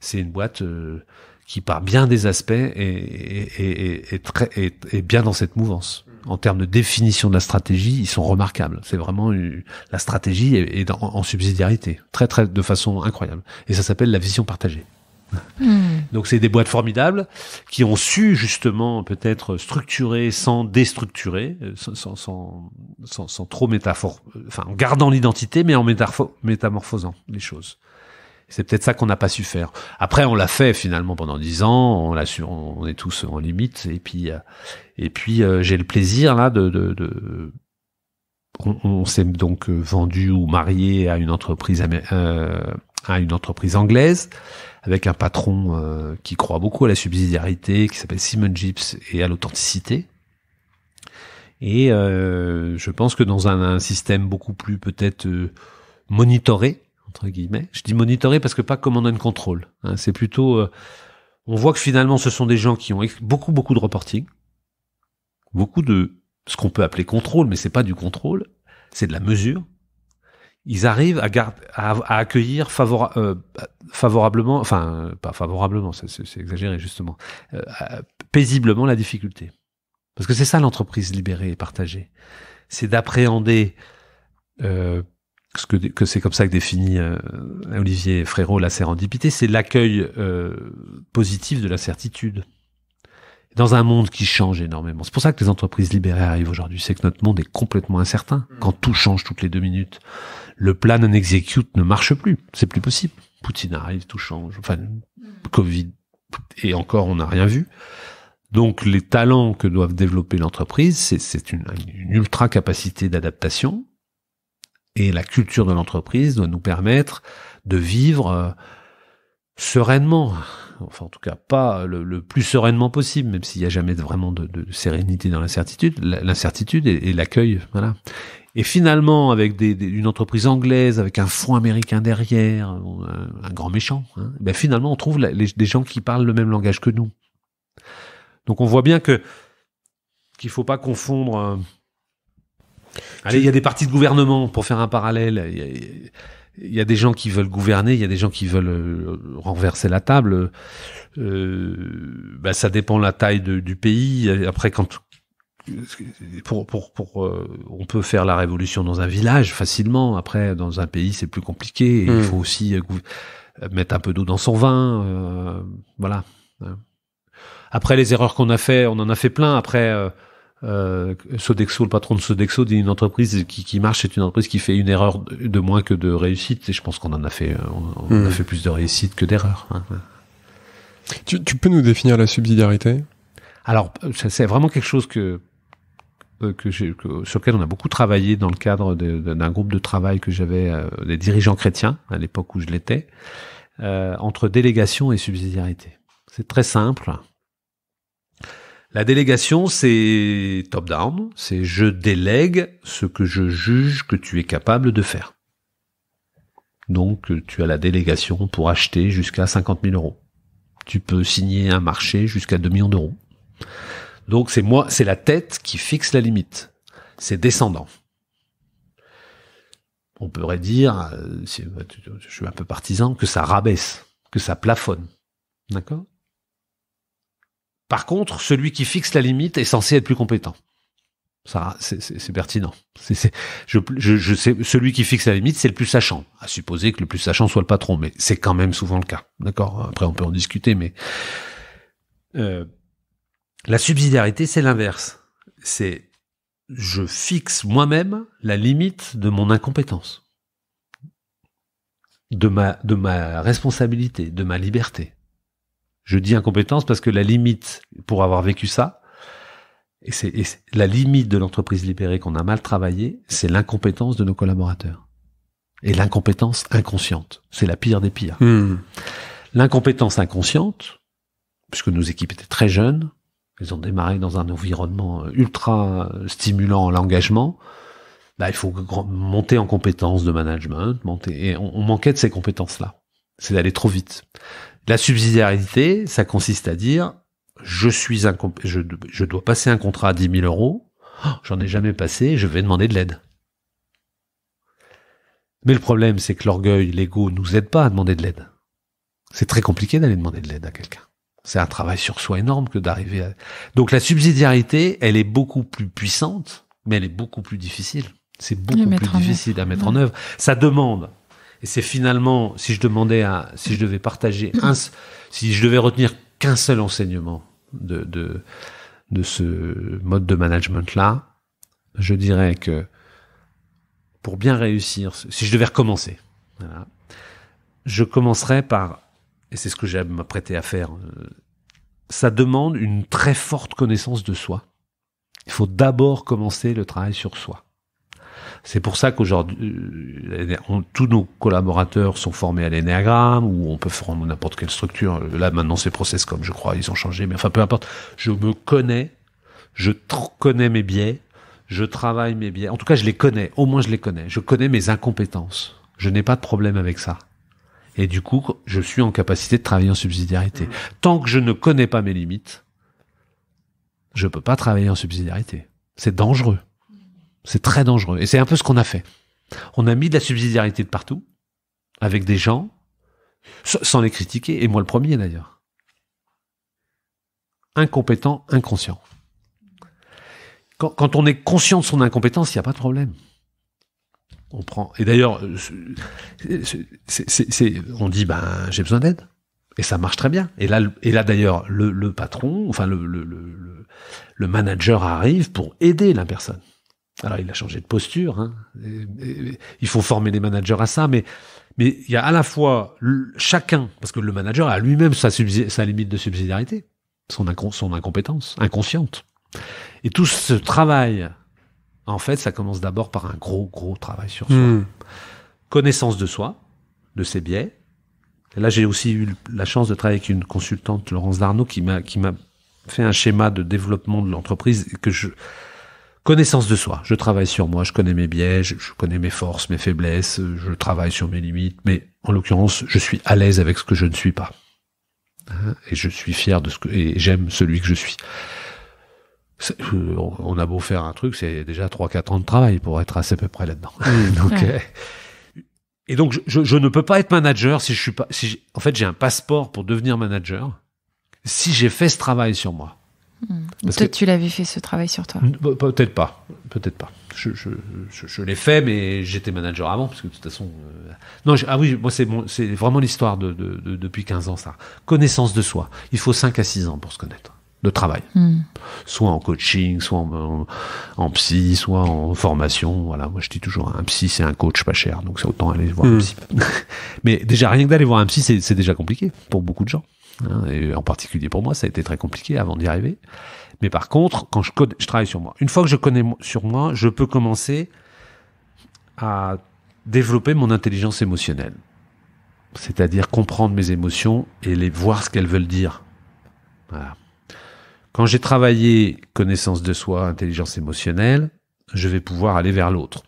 C'est une boîte euh, qui par bien des aspects et très, est bien dans cette mouvance en termes de définition de la stratégie, ils sont remarquables. C'est vraiment la stratégie est, en, subsidiarité, très très de façon incroyable. Et ça s'appelle la vision partagée. Hmm. Donc c'est des boîtes formidables qui ont su justement peut-être structurer sans déstructurer, euh, sans, sans, sans, trop métaphore, enfin en gardant l'identité mais en métamorphosant les choses. C'est peut-être ça qu'on n'a pas su faire. Après, on l'a fait finalement pendant dix ans. On l'a on est tous en limite. Et puis, euh, et puis euh, j'ai le plaisir là de, on, s'est donc euh, vendu ou marié à une entreprise à une entreprise anglaise avec un patron qui croit beaucoup à la subsidiarité, qui s'appelle Simon Gibbs et à l'authenticité. Et je pense que dans un, un système beaucoup plus peut-être monitoré, je dis monitorer parce que pas comme on contrôle. Hein, c'est plutôt, euh, on voit que finalement, ce sont des gens qui ont beaucoup, beaucoup de reporting, beaucoup de ce qu'on peut appeler contrôle, mais c'est pas du contrôle, c'est de la mesure. Ils arrivent à, accueillir euh, favorablement, enfin pas favorablement, c'est exagéré justement, euh, paisiblement la difficulté. Parce que c'est ça l'entreprise libérée et partagée, c'est d'appréhender que, c'est comme ça que définit euh, Olivier Frérot la sérendipité, c'est l'accueil euh, positif de la certitude. Dans un monde qui change énormément. C'est pour ça que les entreprises libérées arrivent aujourd'hui. C'est que notre monde est complètement incertain. Mm. Quand tout change toutes les deux minutes, le plan non execute ne marche plus. C'est plus possible. Poutine arrive, tout change. Enfin, mm. Covid, et encore, on n'a rien vu. Donc les talents que doivent développer l'entreprise, c'est une, ultra capacité d'adaptation, et la culture de l'entreprise doit nous permettre de vivre euh, sereinement, enfin en tout cas pas le, plus sereinement possible, même s'il n'y a jamais vraiment de, sérénité dans l'incertitude, l'incertitude et, l'accueil, voilà. Et finalement, avec une entreprise anglaise, avec un fond américain derrière, un, grand méchant, hein, ben finalement on trouve des gens qui parlent le même langage que nous. Donc on voit bien que qu'il faut pas confondre euh, Allez, il y a des partis de gouvernement pour faire un parallèle. Il y, a, des gens qui veulent gouverner, il y a des gens qui veulent euh, renverser la table. Euh, bah, ça dépend la taille du pays. Après, quand pour, pour, pour euh, on peut faire la révolution dans un village facilement. Après, dans un pays, c'est plus compliqué. Il hmm. faut aussi euh, mettre un peu d'eau dans son vin. voilà. Hein. Après, les erreurs qu'on a fait, on en a fait plein. Après, euh, Sodexo, le patron de Sodexo dit une entreprise qui, qui marche c'est une entreprise qui fait une erreur de moins que de réussite. Et je pense qu'on en a fait, euh, on, a hmm. fait plus de réussite que d'erreurs. Hein. Tu, tu, peux nous définir la subsidiarité Alors, c'est vraiment quelque chose que, euh, que, que, sur lequel on a beaucoup travaillé dans le cadre d'un groupe de travail que j'avais des dirigeants chrétiens à l'époque où je l'étais, euh, entre délégation et subsidiarité. C'est très simple. La délégation, c'est top-down, c'est je délègue ce que je juge que tu es capable de faire. Donc tu as la délégation pour acheter jusqu'à 50 000 euros. Tu peux signer un marché jusqu'à 2 millions d'euros. Donc c'est moi, c'est la tête qui fixe la limite. C'est descendant. On pourrait dire, euh, je suis un peu partisan, que ça rabaisse, que ça plafonne. D'accord par contre, celui qui fixe la limite est censé être plus compétent. Ça, c'est pertinent. c'est je, sais, celui qui fixe la limite, c'est le plus sachant. À supposer que le plus sachant soit le patron, mais c'est quand même souvent le cas. D'accord Après, on peut en discuter, mais euh, la subsidiarité, c'est l'inverse. C'est je fixe moi-même la limite de mon incompétence, de ma, de ma responsabilité, de ma liberté. Je dis incompétence parce que la limite, pour avoir vécu ça, et c'est la limite de l'entreprise libérée qu'on a mal travaillé, c'est l'incompétence de nos collaborateurs. Et l'incompétence inconsciente, c'est la pire des pires. Hmm. L'incompétence inconsciente, puisque nos équipes étaient très jeunes, elles ont démarré dans un environnement ultra stimulant l'engagement, bah, il faut monter en compétences de management, monter, et on, on manquait de ces compétences-là. C'est d'aller trop vite. La subsidiarité, ça consiste à dire, je suis je, je dois passer un contrat à 10 000 euros, oh, j'en ai jamais passé, je vais demander de l'aide. Mais le problème, c'est que l'orgueil, l'ego nous aide pas à demander de l'aide. C'est très compliqué d'aller demander de l'aide à quelqu'un. C'est un travail sur soi énorme que d'arriver à... Donc la subsidiarité, elle est beaucoup plus puissante, mais elle est beaucoup plus difficile. C'est beaucoup plus difficile à mettre en œuvre. Ça demande et c'est finalement, si je demandais à, si je devais partager un, si je devais retenir qu'un seul enseignement de, de, de ce mode de management-là, je dirais que pour bien réussir, si je devais recommencer, voilà, je commencerais par, et c'est ce que j'aime m'apprêter à faire, euh, ça demande une très forte connaissance de soi. Il faut d'abord commencer le travail sur soi. C'est pour ça qu'aujourd'hui, euh, tous nos collaborateurs sont formés à l'énéagramme, ou on peut former n'importe quelle structure. Là, maintenant, ces process comme je crois, ils ont changé, mais enfin, peu importe. Je me connais, je connais mes biais, je travaille mes biais. En tout cas, je les connais. Au moins, je les connais. Je connais mes incompétences. Je n'ai pas de problème avec ça. Et du coup, je suis en capacité de travailler en subsidiarité. Mmh. Tant que je ne connais pas mes limites, je ne peux pas travailler en subsidiarité. C'est dangereux. C'est très dangereux. Et c'est un peu ce qu'on a fait. On a mis de la subsidiarité de partout, avec des gens, sans les critiquer, et moi le premier d'ailleurs. Incompétent, inconscient. Quand, on est conscient de son incompétence, il n'y a pas de problème. On prend. Et d'ailleurs, on dit ben j'ai besoin d'aide. Et ça marche très bien. Et là, et là d'ailleurs, le, patron, enfin le, le, le manager arrive pour aider la personne. Alors il a changé de posture. Hein. il faut former les managers à ça, mais mais il y a à la fois chacun, parce que le manager a lui-même sa, sa limite de subsidiarité, son, son incompétence inconsciente. Et tout ce travail, en fait, ça commence d'abord par un gros gros travail sur soi, hmm. connaissance de soi, de ses biais. Et là, j'ai aussi eu la chance de travailler avec une consultante, Laurence Darnaud, qui m'a qui m'a fait un schéma de développement de l'entreprise que je connaissance de soi. Je travaille sur moi, je connais mes biais, je, connais mes forces, mes faiblesses, euh, je travaille sur mes limites, mais en l'occurrence, je suis à l'aise avec ce que je ne suis pas. Hein, et je suis fier de ce que, et j'aime celui que je suis. Euh, on a beau faire un truc, c'est déjà 3-4 ans de travail pour être assez peu près là-dedans. Mmh. Euh, et donc, je, ne peux pas être manager si je suis pas. en fait, j'ai un passeport pour devenir manager si j'ai fait ce travail sur moi. Hmm. Peut-être que... tu l'avais fait ce travail sur toi. Bah, peut-être pas, peut-être pas. Je, l'ai fait, mais j'étais manager avant, parce que de toute façon. Euh, non, ah oui, moi c'est bon, vraiment l'histoire de, depuis 15 ans ça. Connaissance de soi. Il faut 5 à 6 ans pour se connaître de travail, hmm. soit en coaching, soit en, psy, soit en formation. Voilà, moi je dis toujours un psy c'est un coach pas cher, donc c'est autant aller voir un hmm. psy. mais déjà rien que d'aller voir un psy c'est déjà compliqué pour beaucoup de gens. Hein, et en particulier pour moi, ça a été très compliqué avant d'y arriver. Mais par contre, quand je, je travaille sur moi, une fois que je connais sur moi, je peux commencer à développer mon intelligence émotionnelle. C'est-à-dire comprendre mes émotions et les voir ce qu'elles veulent dire. Voilà. Quand j'ai travaillé connaissance de soi, intelligence émotionnelle, je vais pouvoir aller vers l'autre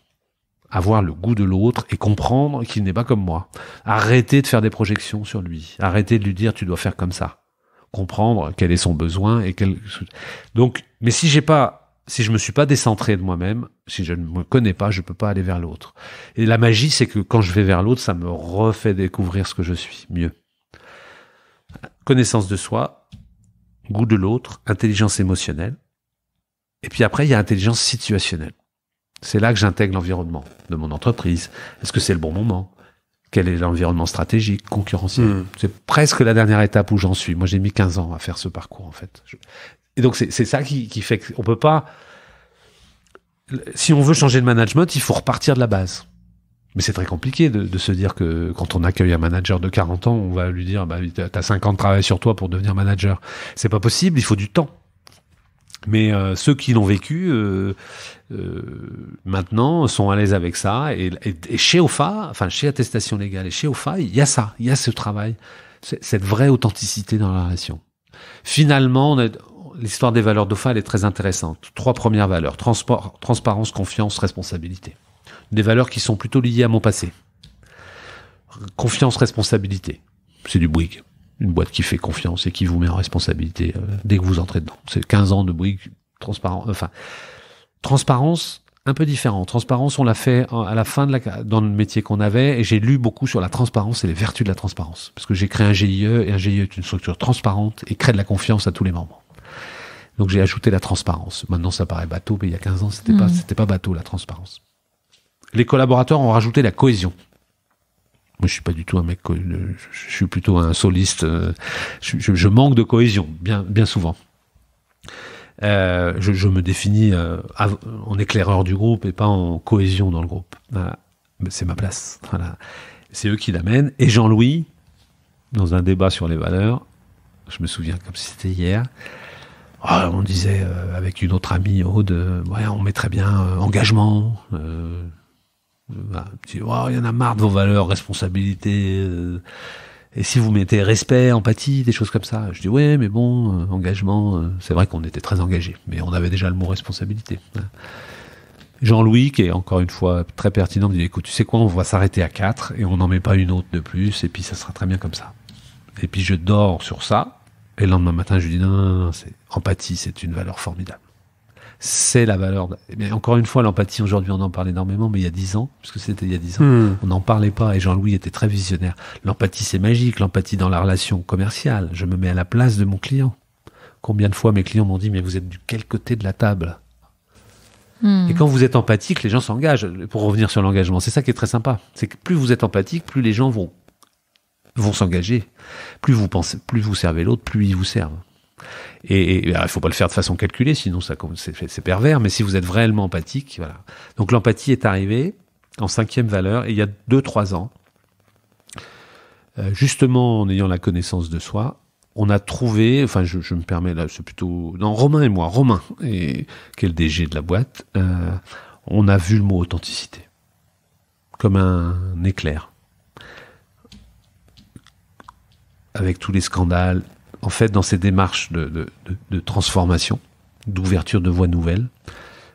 avoir le goût de l'autre et comprendre qu'il n'est pas comme moi. Arrêter de faire des projections sur lui. Arrêter de lui dire tu dois faire comme ça. Comprendre quel est son besoin et quel. Donc, mais si j'ai pas, si je me suis pas décentré de moi-même, si je ne me connais pas, je peux pas aller vers l'autre. Et la magie, c'est que quand je vais vers l'autre, ça me refait découvrir ce que je suis mieux. Connaissance de soi, goût de l'autre, intelligence émotionnelle. Et puis après, il y a intelligence situationnelle. C'est là que j'intègre l'environnement de mon entreprise. Est-ce que c'est le bon moment Quel est l'environnement stratégique, concurrentiel hmm. C'est presque la dernière étape où j'en suis. Moi, j'ai mis 15 ans à faire ce parcours, en fait. Et donc, c'est ça qui, fait qu'on peut pas... Si on veut changer de management, il faut repartir de la base. Mais c'est très compliqué de, se dire que quand on accueille un manager de 40 ans, on va lui dire bah, ans de travail sur toi pour devenir manager. C'est pas possible, il faut du temps. Mais euh, ceux qui l'ont vécu euh, euh, maintenant sont à l'aise avec ça. Et, chez OFA, enfin chez Attestation Légale et chez OFA, il y a ça, il y a ce travail, cette vraie authenticité dans la relation. Finalement, l'histoire des valeurs d'OFA, elle est très intéressante. Trois premières valeurs, transport, transparence, confiance, responsabilité. Des valeurs qui sont plutôt liées à mon passé. Confiance, responsabilité. C'est du brick une boîte qui fait confiance et qui vous met en responsabilité euh, dès que vous entrez dedans. C'est 15 ans de Bouygues, transparent, enfin, transparence un peu différent. Transparence, on l'a fait à la fin de la, dans le métier qu'on avait, et j'ai lu beaucoup sur la transparence et les vertus de la transparence, parce que j'ai créé un GIE et un GIE est une structure transparente et crée de la confiance à tous les membres. Donc j'ai ajouté la transparence. Maintenant, ça paraît bateau, mais il y a 15 ans, c'était hmm. pas, c'était pas bateau la transparence. Les collaborateurs ont rajouté la cohésion. Moi, je suis pas du tout un mec. Euh, je suis plutôt un soliste. Euh, je, manque de cohésion, bien, bien souvent. Euh, je, me définis en éclaireur du groupe et pas en cohésion dans le groupe. C'est ma place. C'est eux qui l'amènent. Et Jean-Louis, dans un débat sur les valeurs, je me souviens comme si c'était hier, oh, on disait avec une autre amie, Aude, on on très bien engagement, bah, il y en a marre de vos valeurs, responsabilité. Euh, et si vous mettez respect, empathie, des choses comme ça, je dis ouais, mais bon, euh, engagement, euh, c'est vrai qu'on était très engagé, mais on avait déjà le mot responsabilité. Hein. Jean-Louis, qui est encore une fois très pertinent, me dit écoute, tu sais quoi, on va s'arrêter à 4 et on n'en met pas une autre de plus, et puis ça sera très bien comme ça. Et puis je dors sur ça, et le lendemain matin, je lui dis non, non, non, non c'est empathie, c'est une valeur formidable c'est la valeur. Mais eh encore une fois, l'empathie, aujourd'hui, on en parle énormément, mais il y a dix ans, puisque c'était il y a dix ans, hmm. on n'en parlait pas. Et Jean-Louis était très visionnaire. L'empathie, c'est magique. L'empathie dans la relation commerciale. Je me mets à la place de mon client. Combien de fois mes clients m'ont dit, mais vous êtes du quel côté de la table hmm. et quand vous êtes empathique, les gens s'engagent. Pour revenir sur l'engagement, c'est ça qui est très sympa. C'est que plus vous êtes empathique, plus les gens vont vont s'engager. Plus vous pensez, plus vous servez l'autre, plus ils vous servent. Et ah, il ne faut pas le faire de façon calculée, sinon c'est pervers. Mais si vous êtes vraiment empathique, voilà. Donc l'empathie est arrivée en cinquième valeur, et il y a 2-3 ans, euh, justement en ayant la connaissance de soi, on a trouvé, enfin je, me permets là, c'est plutôt... Non, Romain et moi, Romain, et, quel est DG de la boîte, euh, on a vu le mot authenticité comme un éclair. Avec tous les scandales, en fait, dans ces démarches de, transformation, d'ouverture de voies nouvelles,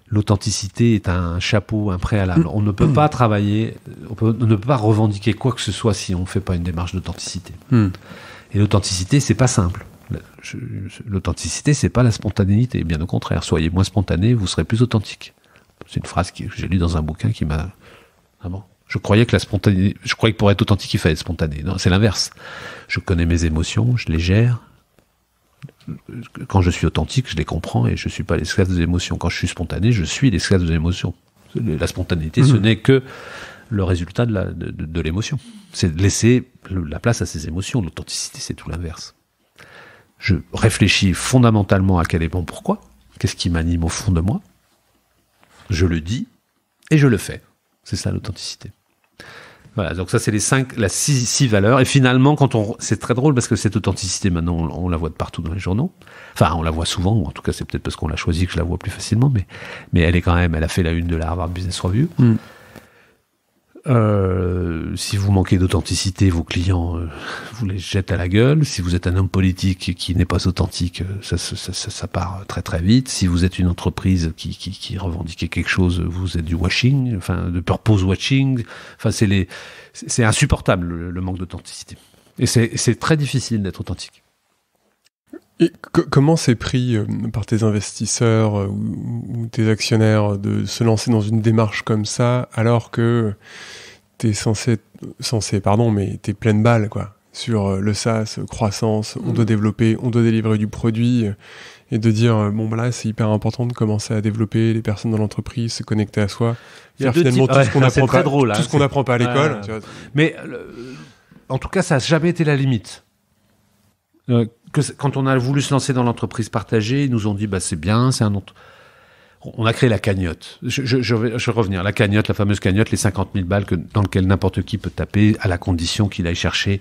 l'authenticité est un chapeau impréalable. On ne peut pas travailler, on, ne peut pas revendiquer quoi que ce soit si on ne fait pas une démarche d'authenticité. Hmm. Et l'authenticité, c'est pas simple. L'authenticité, c'est pas la spontanéité. Bien au contraire, soyez moins spontané, vous serez plus authentique. C'est une phrase que j'ai lue dans un bouquin qui m'a ah Je croyais que la spontané... je croyais que pour être authentique, il fallait être spontané. Non, c'est l'inverse. Je connais mes émotions, je les gère, quand je suis authentique, je les comprends et je ne suis pas l'esclave des émotions. Quand je suis spontané, je suis l'esclave des émotions. La spontanéité, ce mmh. n'est que le résultat de l'émotion. C'est de laisser la place à ses émotions. L'authenticité, c'est tout l'inverse. Je réfléchis fondamentalement à quel est mon pourquoi, qu'est-ce qui m'anime au fond de moi. Je le dis et je le fais. C'est ça l'authenticité. Voilà, donc ça c'est les cinq, la six, six, valeurs. Et finalement, quand on, c'est très drôle parce que cette authenticité maintenant, on, la voit de partout dans les journaux. Enfin, on la voit souvent, ou en tout cas c'est peut-être parce qu'on l'a choisi que je la vois plus facilement, mais mais elle est quand même, elle a fait la une de la Harvard Business Review. Mm. Euh, si vous manquez d'authenticité, vos clients euh, vous les jettent à la gueule. Si vous êtes un homme politique qui n'est pas authentique, euh, ça, ça, ça, ça, part très très vite. Si vous êtes une entreprise qui, qui, qui revendique quelque chose, vous êtes du washing, enfin de purpose watching. Enfin, c'est les, c'est insupportable le, le manque d'authenticité. Et c'est très difficile d'être authentique. Et comment c'est pris euh, par tes investisseurs euh, ou, tes actionnaires de se lancer dans une démarche comme ça alors que t'es censé, censé, pardon, mais t'es pleine balle, quoi, sur euh, le SaaS, croissance, on doit mm. développer, on doit délivrer du produit, et de dire, bon, bah là, c'est hyper important de commencer à développer les personnes dans l'entreprise, se connecter à soi, faire finalement tout ce qu'on apprend, pas, tout ce qu'on apprend pas à l'école. Mais, en tout cas, ça n'a jamais été la limite quand on a voulu se lancer dans l'entreprise partagée, ils nous ont dit bah c'est bien, c'est un autre. On a créé la cagnotte. Je, vais, je, revenir. La cagnotte, la fameuse cagnotte, les 50 000 balles que, dans lequel n'importe qui peut taper à la condition qu'il aille chercher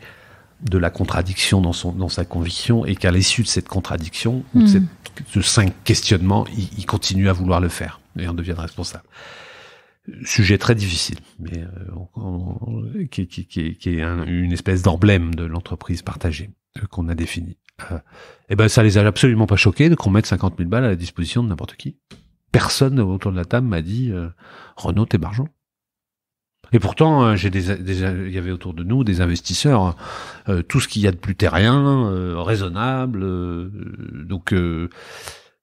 de la contradiction dans, son, dans sa conviction et qu'à l'issue de cette contradiction hmm. de, cinq questionnements, il, continue à vouloir le faire et en devient responsable. Sujet très difficile, mais euh, qui, est une espèce d'emblème de l'entreprise partagée euh, qu'on a définie et eh ben ça les a absolument pas choqués qu'on mette 50 000 balles à la disposition de n'importe qui. Personne autour de la table m'a dit euh, Renault, t'es bargeon. Et pourtant, euh, j'ai des, il y avait autour de nous des investisseurs, euh, euh, tout ce qu'il y a de plus terrien, raisonnable. donc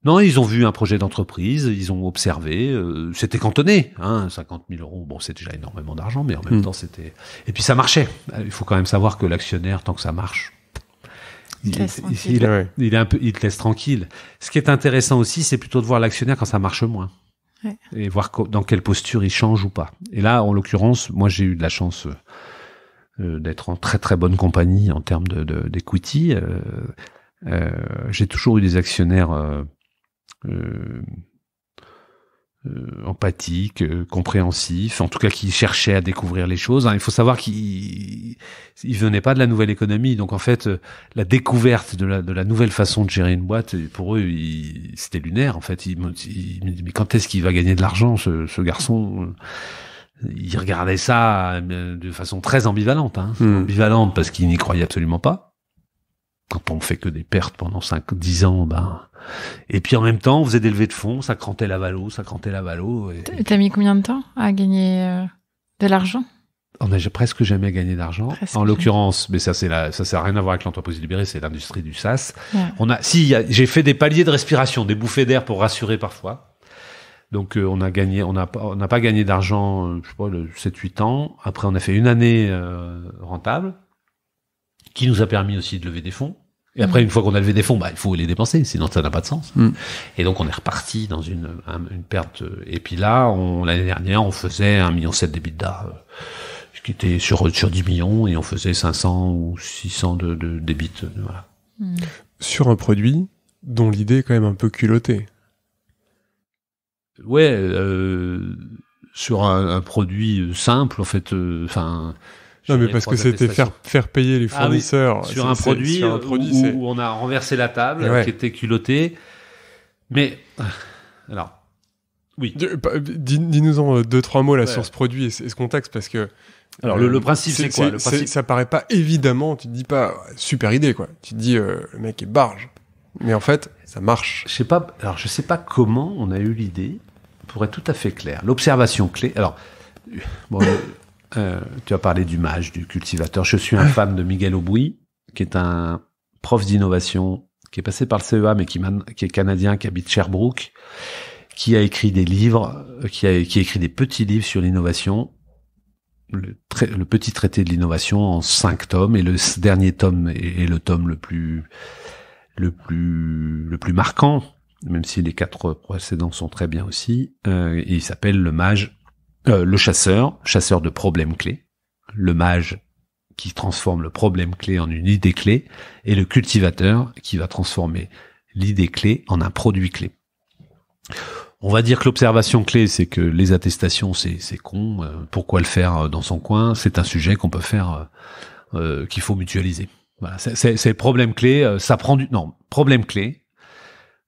non, ils ont vu un projet d'entreprise, ils ont observé. c'était cantonné, hein, 50 000 euros. Bon, c'est déjà énormément d'argent, mais en même hmm. temps, c'était. Et puis ça marchait. Il faut quand même savoir que l'actionnaire, tant que ça marche, il, te laisse tranquille. Ce qui est intéressant aussi, c'est plutôt de voir l'actionnaire quand ça marche moins. Et voir dans quelle posture il change ou pas. Et là, en l'occurrence, moi j'ai eu de la chance euh, euh, d'être en très très bonne compagnie en termes d'équity. De, euh, j'ai toujours eu des actionnaires euh, empathique, euh, compréhensif, en tout cas qui cherchait à découvrir les choses. Hein. Il faut savoir qu'il il venait pas de la nouvelle économie, donc en fait euh, la découverte de la, de la nouvelle façon de gérer une boîte pour eux c'était lunaire. En fait, il me mais quand est-ce qu'il va gagner de l'argent ce, garçon Il regardait ça de façon très ambivalente, hein. Hmm. ambivalente parce qu'il n'y croyait absolument pas quand on fait que des pertes pendant 5 10 ans ben et puis en même temps on faisait des levées de fonds ça crantait la valo ça crantait la valo et t'as mis combien de temps à gagner euh, de l'argent on oh, n'a presque jamais gagné d'argent. En l'occurrence, mais ça c'est la, ça ça rien à voir avec l'entreprise libérée, c'est l'industrie du sas. On a, si j'ai fait des paliers de respiration, des bouffées d'air pour rassurer parfois. Donc euh, on a gagné, on n'a on n'a pas gagné d'argent, euh, je sais pas, le 7-8 ans. Après on a fait une année rentable, qui nous a permis aussi de lever des fonds et après, une fois qu'on a levé des fonds, bah, il faut les dépenser, sinon ça n'a pas de sens. Mm. Et donc, on est reparti dans une, une perte. Euh, et puis là, l'année dernière, on faisait 1,7 million d'art, euh, ce qui était sur, sur 10 millions, et on faisait 500 ou 600 de, de, débit. Euh, mm. Sur un produit dont l'idée est quand même un peu culottée. Ouais, euh, sur un, produit simple, en fait, enfin... Non, mais parce que c'était faire, faire payer les ah fournisseurs sur, un produit, où, on a renversé la table, qui était culotté. Mais, alors, oui. Bah, Dis-nous en euh, deux, trois mots là, sur ce produit et, ce contexte, parce que. Alors, le, euh, principe, c'est quoi le principe... Ça paraît pas évidemment, tu te dis pas super idée, quoi. Tu te dis, euh, le mec est barge. Mais en fait, ça marche. Je sais pas, alors, je sais pas comment on a eu l'idée, pour être tout à fait clair. L'observation clé. Alors, bon, euh, tu as parlé du mage, du cultivateur. Je suis un fan de Miguel Aubry, qui est un prof d'innovation, qui est passé par le CEA, mais qui, est canadien, qui habite Sherbrooke, qui a écrit des livres, euh, qui a, écrit des petits livres sur l'innovation. Le, petit traité de l'innovation en cinq tomes, et le dernier tome est, le tome le plus, le plus, le plus marquant, même si les quatre précédents sont très bien aussi. Euh, il s'appelle Le Mage euh, le chasseur, chasseur de problèmes clés. Le mage qui transforme le problème clé en une idée clé. Et le cultivateur qui va transformer l'idée clé en un produit clé. On va dire que l'observation clé, c'est que les attestations, c'est con. Euh, pourquoi le faire euh, dans son coin C'est un sujet qu'on peut faire, qu'il faut mutualiser. Voilà, c'est problème clé. Ça prend du non problème clé.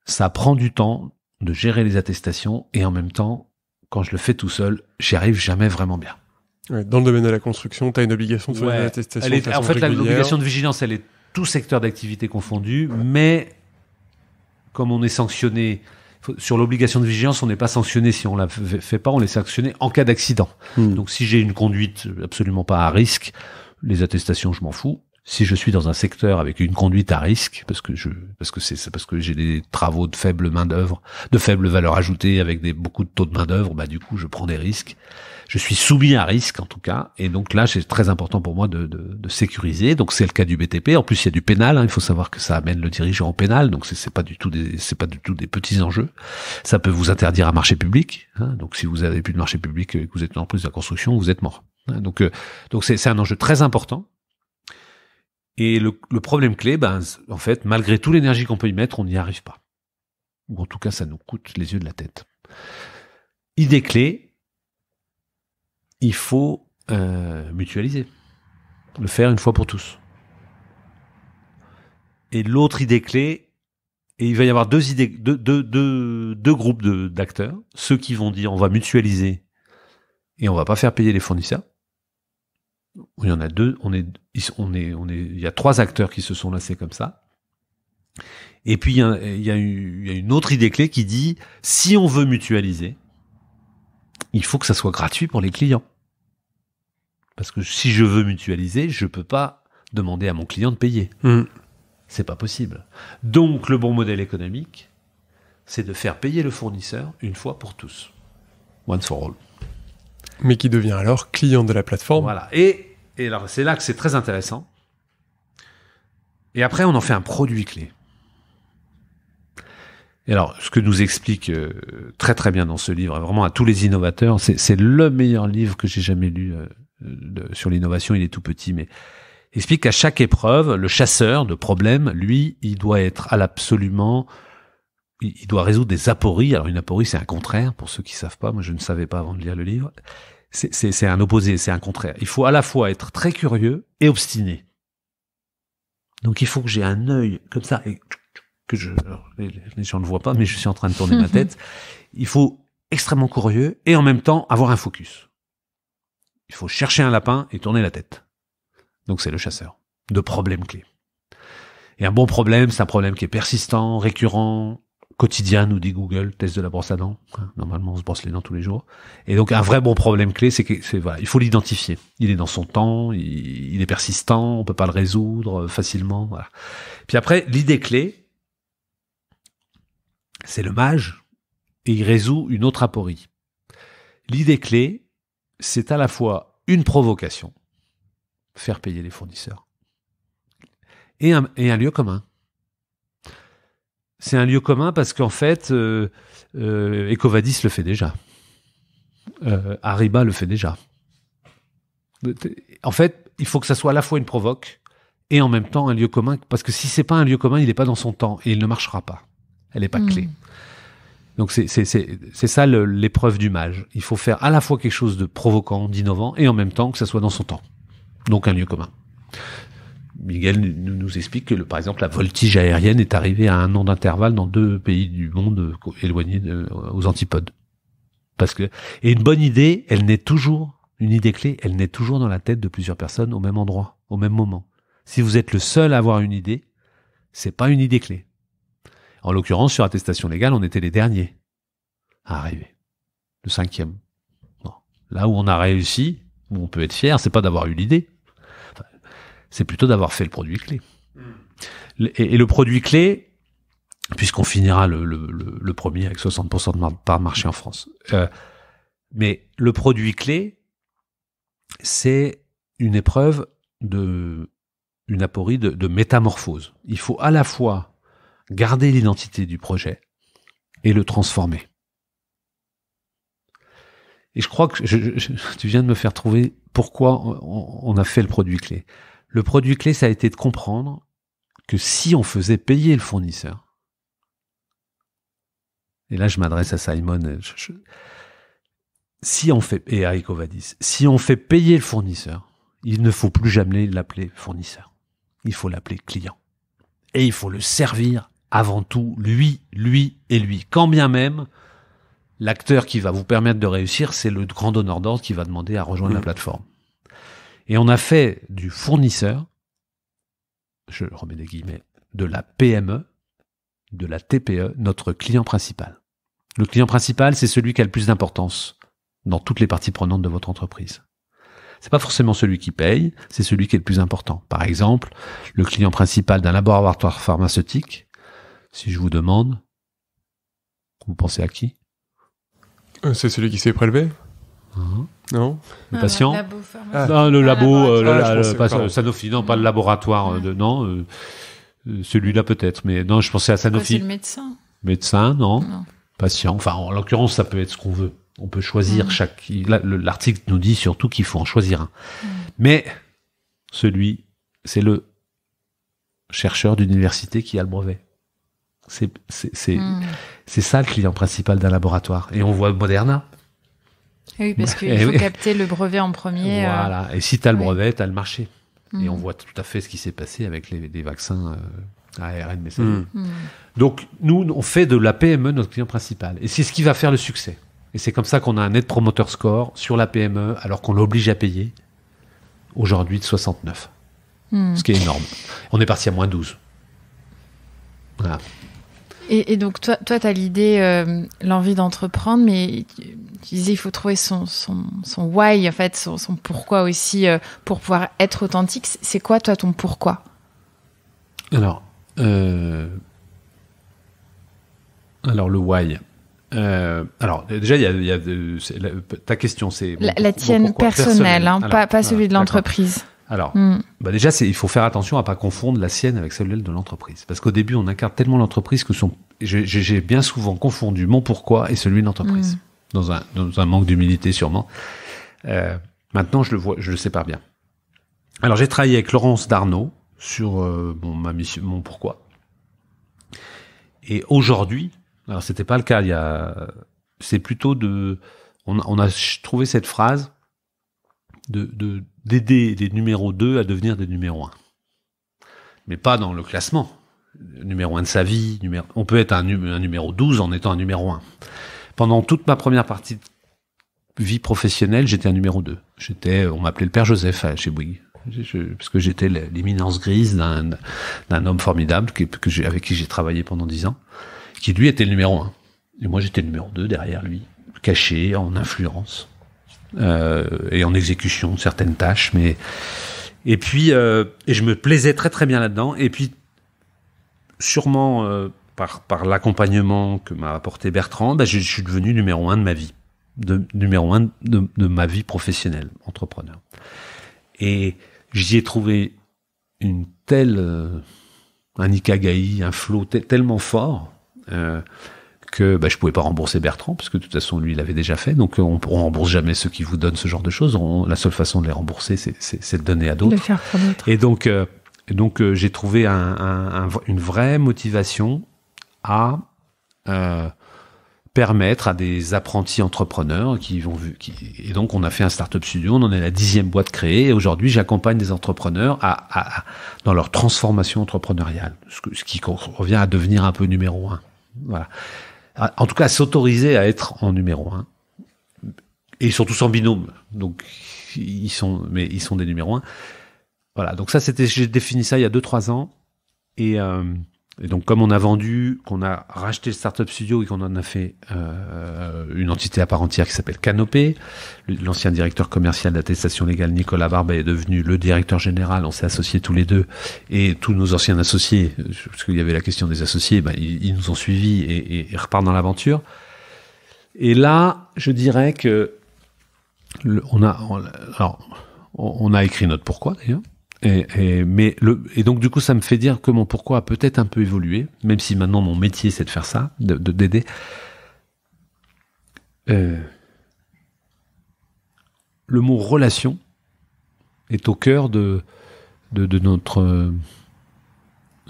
Ça prend du temps de gérer les attestations et en même temps, quand je le fais tout seul, j'y arrive jamais vraiment bien. dans le domaine de la construction, tu as une obligation de faire une en fait, l'obligation de vigilance, elle est tout secteur d'activité confondu, mais comme on est sanctionné sur l'obligation de vigilance, on n'est pas sanctionné si on la fait pas, on est sanctionné en cas d'accident. Hmm. Donc si j'ai une conduite absolument pas à risque, les attestations, je m'en fous si je suis dans un secteur avec une conduite à risque, parce que je, parce que c'est parce que j'ai des travaux de faible main d'œuvre, de faible valeur ajoutée avec des beaucoup de taux de main d'œuvre, bah du coup je prends des risques. Je suis soumis à risque en tout cas, et donc là c'est très important pour moi de, sécuriser. Donc c'est le cas du BTP. En plus il y a du pénal. Hein. il faut savoir que ça amène le dirigeant au pénal, donc c'est pas du tout c'est pas du tout des petits enjeux. Ça peut vous interdire un marché public. Hein. donc si vous avez plus de marché public et que vous êtes en plus de la construction, vous êtes mort. Hein. donc euh, donc c'est un enjeu très important et le, problème clé, ben, en fait, malgré toute l'énergie qu'on peut y mettre, on n'y arrive pas. Ou en tout cas, ça nous coûte les yeux de la tête. Idée clé, il faut euh, mutualiser. Le faire une fois pour tous. Et l'autre idée clé, et il va y avoir deux idées, deux, deux groupes d'acteurs. Ceux qui vont dire on va mutualiser et on va pas faire payer les fournisseurs il y en a deux, on est, on est, il y a trois acteurs qui se sont lassés comme ça. Et puis il y, a, une, autre idée clé qui dit si on veut mutualiser, il faut que ça soit gratuit pour les clients. Parce que si je veux mutualiser, je peux pas demander à mon client de payer. Hmm. C'est pas possible. Donc le bon modèle économique, c'est de faire payer le fournisseur une fois pour tous. Once for all. Mais qui devient alors client de la plateforme. Voilà. Et, alors, c'est là que c'est très intéressant. Et après, on en fait un produit clé. Et alors, ce que nous explique euh, très très bien dans ce livre, vraiment à tous les innovateurs, c'est le meilleur livre que j'ai jamais lu euh, sur l'innovation. Il est tout petit, mais explique qu'à chaque épreuve, le chasseur de problèmes, lui, il doit être à l'absolument il doit résoudre des apories. Alors une aporie, c'est un contraire, pour ceux qui savent pas, moi je ne savais pas avant de lire le livre. C'est un opposé, c'est un contraire. Il faut à la fois être très curieux et obstiné. Donc il faut que j'ai un œil comme ça, et que je, les, gens ne voient pas, mais je suis en train de tourner ma tête. Il faut extrêmement curieux et en même temps avoir un focus. Il faut chercher un lapin et tourner la tête. Donc c'est le chasseur. de problèmes clés. Et un bon problème, c'est un problème qui est persistant, récurrent, quotidien, nous dit Google, test de la brosse à dents. Normalement, on se brosse les dents tous les jours. Et donc, un vrai bon problème clé, c'est que c'est voilà, il faut l'identifier. Il est dans son temps, il, est persistant, on peut pas le résoudre euh, facilement. Puis après, l'idée clé, c'est le mage et il résout une autre aporie. L'idée clé, c'est à la fois une provocation, faire payer les fournisseurs, et un lieu commun c'est un lieu commun parce qu'en fait, euh, euh Ecovadis le fait déjà. Euh, Ariba le fait déjà. En fait, il faut que ça soit à la fois une provoque et en même temps un lieu commun, parce que si c'est pas un lieu commun, il n'est pas dans son temps et il ne marchera pas. Elle n'est pas hmm. clé. Donc c'est ça l'épreuve du mage. Il faut faire à la fois quelque chose de provoquant, d'innovant, et en même temps que ça soit dans son temps. Donc un lieu commun. Miguel nous, explique que, par exemple, la voltige aérienne est arrivée à un an d'intervalle dans deux pays du monde euh, éloignés euh, aux antipodes. Parce que, et une bonne idée, elle naît toujours, une idée clé, elle naît toujours dans la tête de plusieurs personnes au même endroit, au même moment. Si vous êtes le seul à avoir une idée, c'est pas une idée clé. En l'occurrence, sur attestation légale, on était les derniers à arriver. Le cinquième. Là où on a réussi, où on peut être fier, c'est pas d'avoir eu l'idée, c'est plutôt d'avoir fait le produit clé. Hmm. Et, le produit clé, puisqu'on finira le, premier avec 60% de par marché en France. Euh, mais le produit clé, c'est une épreuve de une aporie de, métamorphose. Il faut à la fois garder l'identité du projet et le transformer. Et je crois que tu viens de me faire trouver pourquoi on a fait le produit clé. Le produit clé, ça a été de comprendre que si on faisait payer le fournisseur, et là je m'adresse à Simon, euh, si on fait, et à Ecovadis, si on fait payer le fournisseur, il ne faut plus jamais l'appeler fournisseur. Il faut l'appeler client. Et il faut le servir avant tout, lui, lui et lui. Quand bien même, l'acteur qui va vous permettre de réussir, c'est le grand donneur d'ordre qui va demander à rejoindre la plateforme. Et on a fait du fournisseur, je remets des guillemets, de la PME, de la TPE, notre client principal. Le client principal, c'est celui qui a le plus d'importance dans toutes les parties prenantes de votre entreprise. C'est pas forcément celui qui paye, c'est celui qui est le plus important. Par exemple, le client principal d'un laboratoire pharmaceutique, si je vous demande, vous pensez à qui euh, C'est celui qui s'est prélevé non. Le patient. Ah, le labo, Sanofi, non, pas le laboratoire, euh, non. Euh, euh, celui-là peut-être, mais non, je pensais à ah, Sanofi. C'est le médecin. Médecin, non. Patient. Enfin, en l'occurrence, ça peut être ce qu'on veut. On peut choisir mm. chaque. L'article nous dit surtout qu'il faut en choisir un. Mm. Mais celui, c'est le chercheur d'université qui a le brevet. C'est mm. ça le client principal d'un laboratoire. Et on voit Moderna. Ah oui, parce qu'il eh faut capter le brevet en premier. Euh. Voilà. Et si tu as le brevet, tu as le marché. Et on mm. voit tout à fait ce qui s'est passé avec les, vaccins à ARN messager. Donc, nous, on fait de la PME notre client principal. Et c'est ce qui va faire le succès. Et c'est comme ça qu'on a un net promoteur score sur la PME, alors qu'on l'oblige à payer aujourd'hui de 69. Mm. Ce qui est énorme. On est parti à moins 12. Voilà. Et, donc, toi, tu as l'idée, euh, l'envie d'entreprendre, mais tu disais, il faut trouver son, son, son why, en fait, son, pourquoi aussi, euh, pour pouvoir être authentique. C'est quoi, toi, ton pourquoi Alors, euh, alors le why. Euh, alors déjà, il y a, ta question, c'est la, tienne personnelle, hein, pas, pas celui de l'entreprise. Alors, hmm. bah déjà, il faut faire attention à ne pas confondre la sienne avec celle de l'entreprise, parce qu'au début, on incarne tellement l'entreprise que j'ai bien souvent confondu mon pourquoi et celui de l'entreprise. Hmm dans un, manque d'humilité sûrement. Euh, maintenant, je le vois, je le pas bien. Alors, j'ai travaillé avec Laurence Darnaud sur euh, mon, ma pourquoi. Et aujourd'hui, alors c'était pas le cas il y a, c'est plutôt de, on, a trouvé cette phrase de d'aider les numéros 2 à devenir des numéros 1. Mais pas dans le classement. Numéro 1 de sa vie, on peut être un, un numéro 12 en étant un numéro 1 pendant toute ma première partie de vie professionnelle, j'étais un numéro 2. J'étais, on m'appelait le père Joseph euh, chez Bouygues. parce que j'étais l'éminence grise d'un homme formidable que, avec qui j'ai travaillé pendant dix ans, qui lui était le numéro un. Et moi j'étais le numéro 2 derrière lui, caché, en influence, euh, et en exécution de certaines tâches. Mais... Et puis, euh, et je me plaisais très très bien là-dedans. Et puis, sûrement par, par l'accompagnement que m'a apporté Bertrand, ben je, suis devenu numéro un de ma vie, de, numéro un de, de ma vie professionnelle, entrepreneur. Et j'y ai trouvé une telle, euh, un ikigai, un flot tellement fort euh, que je ben, je pouvais pas rembourser Bertrand, parce que de toute façon, lui, il l'avait déjà fait. Donc, on, ne rembourse jamais ceux qui vous donnent ce genre de choses. la seule façon de les rembourser, c'est de donner à d'autres. Et donc, euh, donc j'ai trouvé une vraie motivation à euh, permettre à des apprentis entrepreneurs qui vont qui, et donc on a fait un startup studio, on en est la dixième boîte créée et aujourd'hui j'accompagne des entrepreneurs à, à, dans leur transformation entrepreneuriale, ce, que, qui revient à devenir un peu numéro un. Voilà. En tout cas, s'autoriser à être en numéro un et surtout en binôme. Donc ils sont mais ils sont des numéros un. Voilà. Donc ça c'était j'ai défini ça il y a deux trois ans et euh, et donc, comme on a vendu, qu'on a racheté le Startup Studio et qu'on en a fait euh, une entité à part entière qui s'appelle Canopé, l'ancien directeur commercial d'attestation légale Nicolas Barbet est devenu le directeur général. On s'est associés tous les deux et tous nos anciens associés, parce qu'il y avait la question des associés, ben, ils, nous ont suivis et, et, repartent dans l'aventure. Et là, je dirais que on a, alors, on a écrit notre pourquoi d'ailleurs. Et, mais et donc du coup, ça me fait dire que mon pourquoi a peut-être un peu évolué, même si maintenant mon métier c'est de faire ça, de d'aider. Euh, le mot relation est au cœur de, de, notre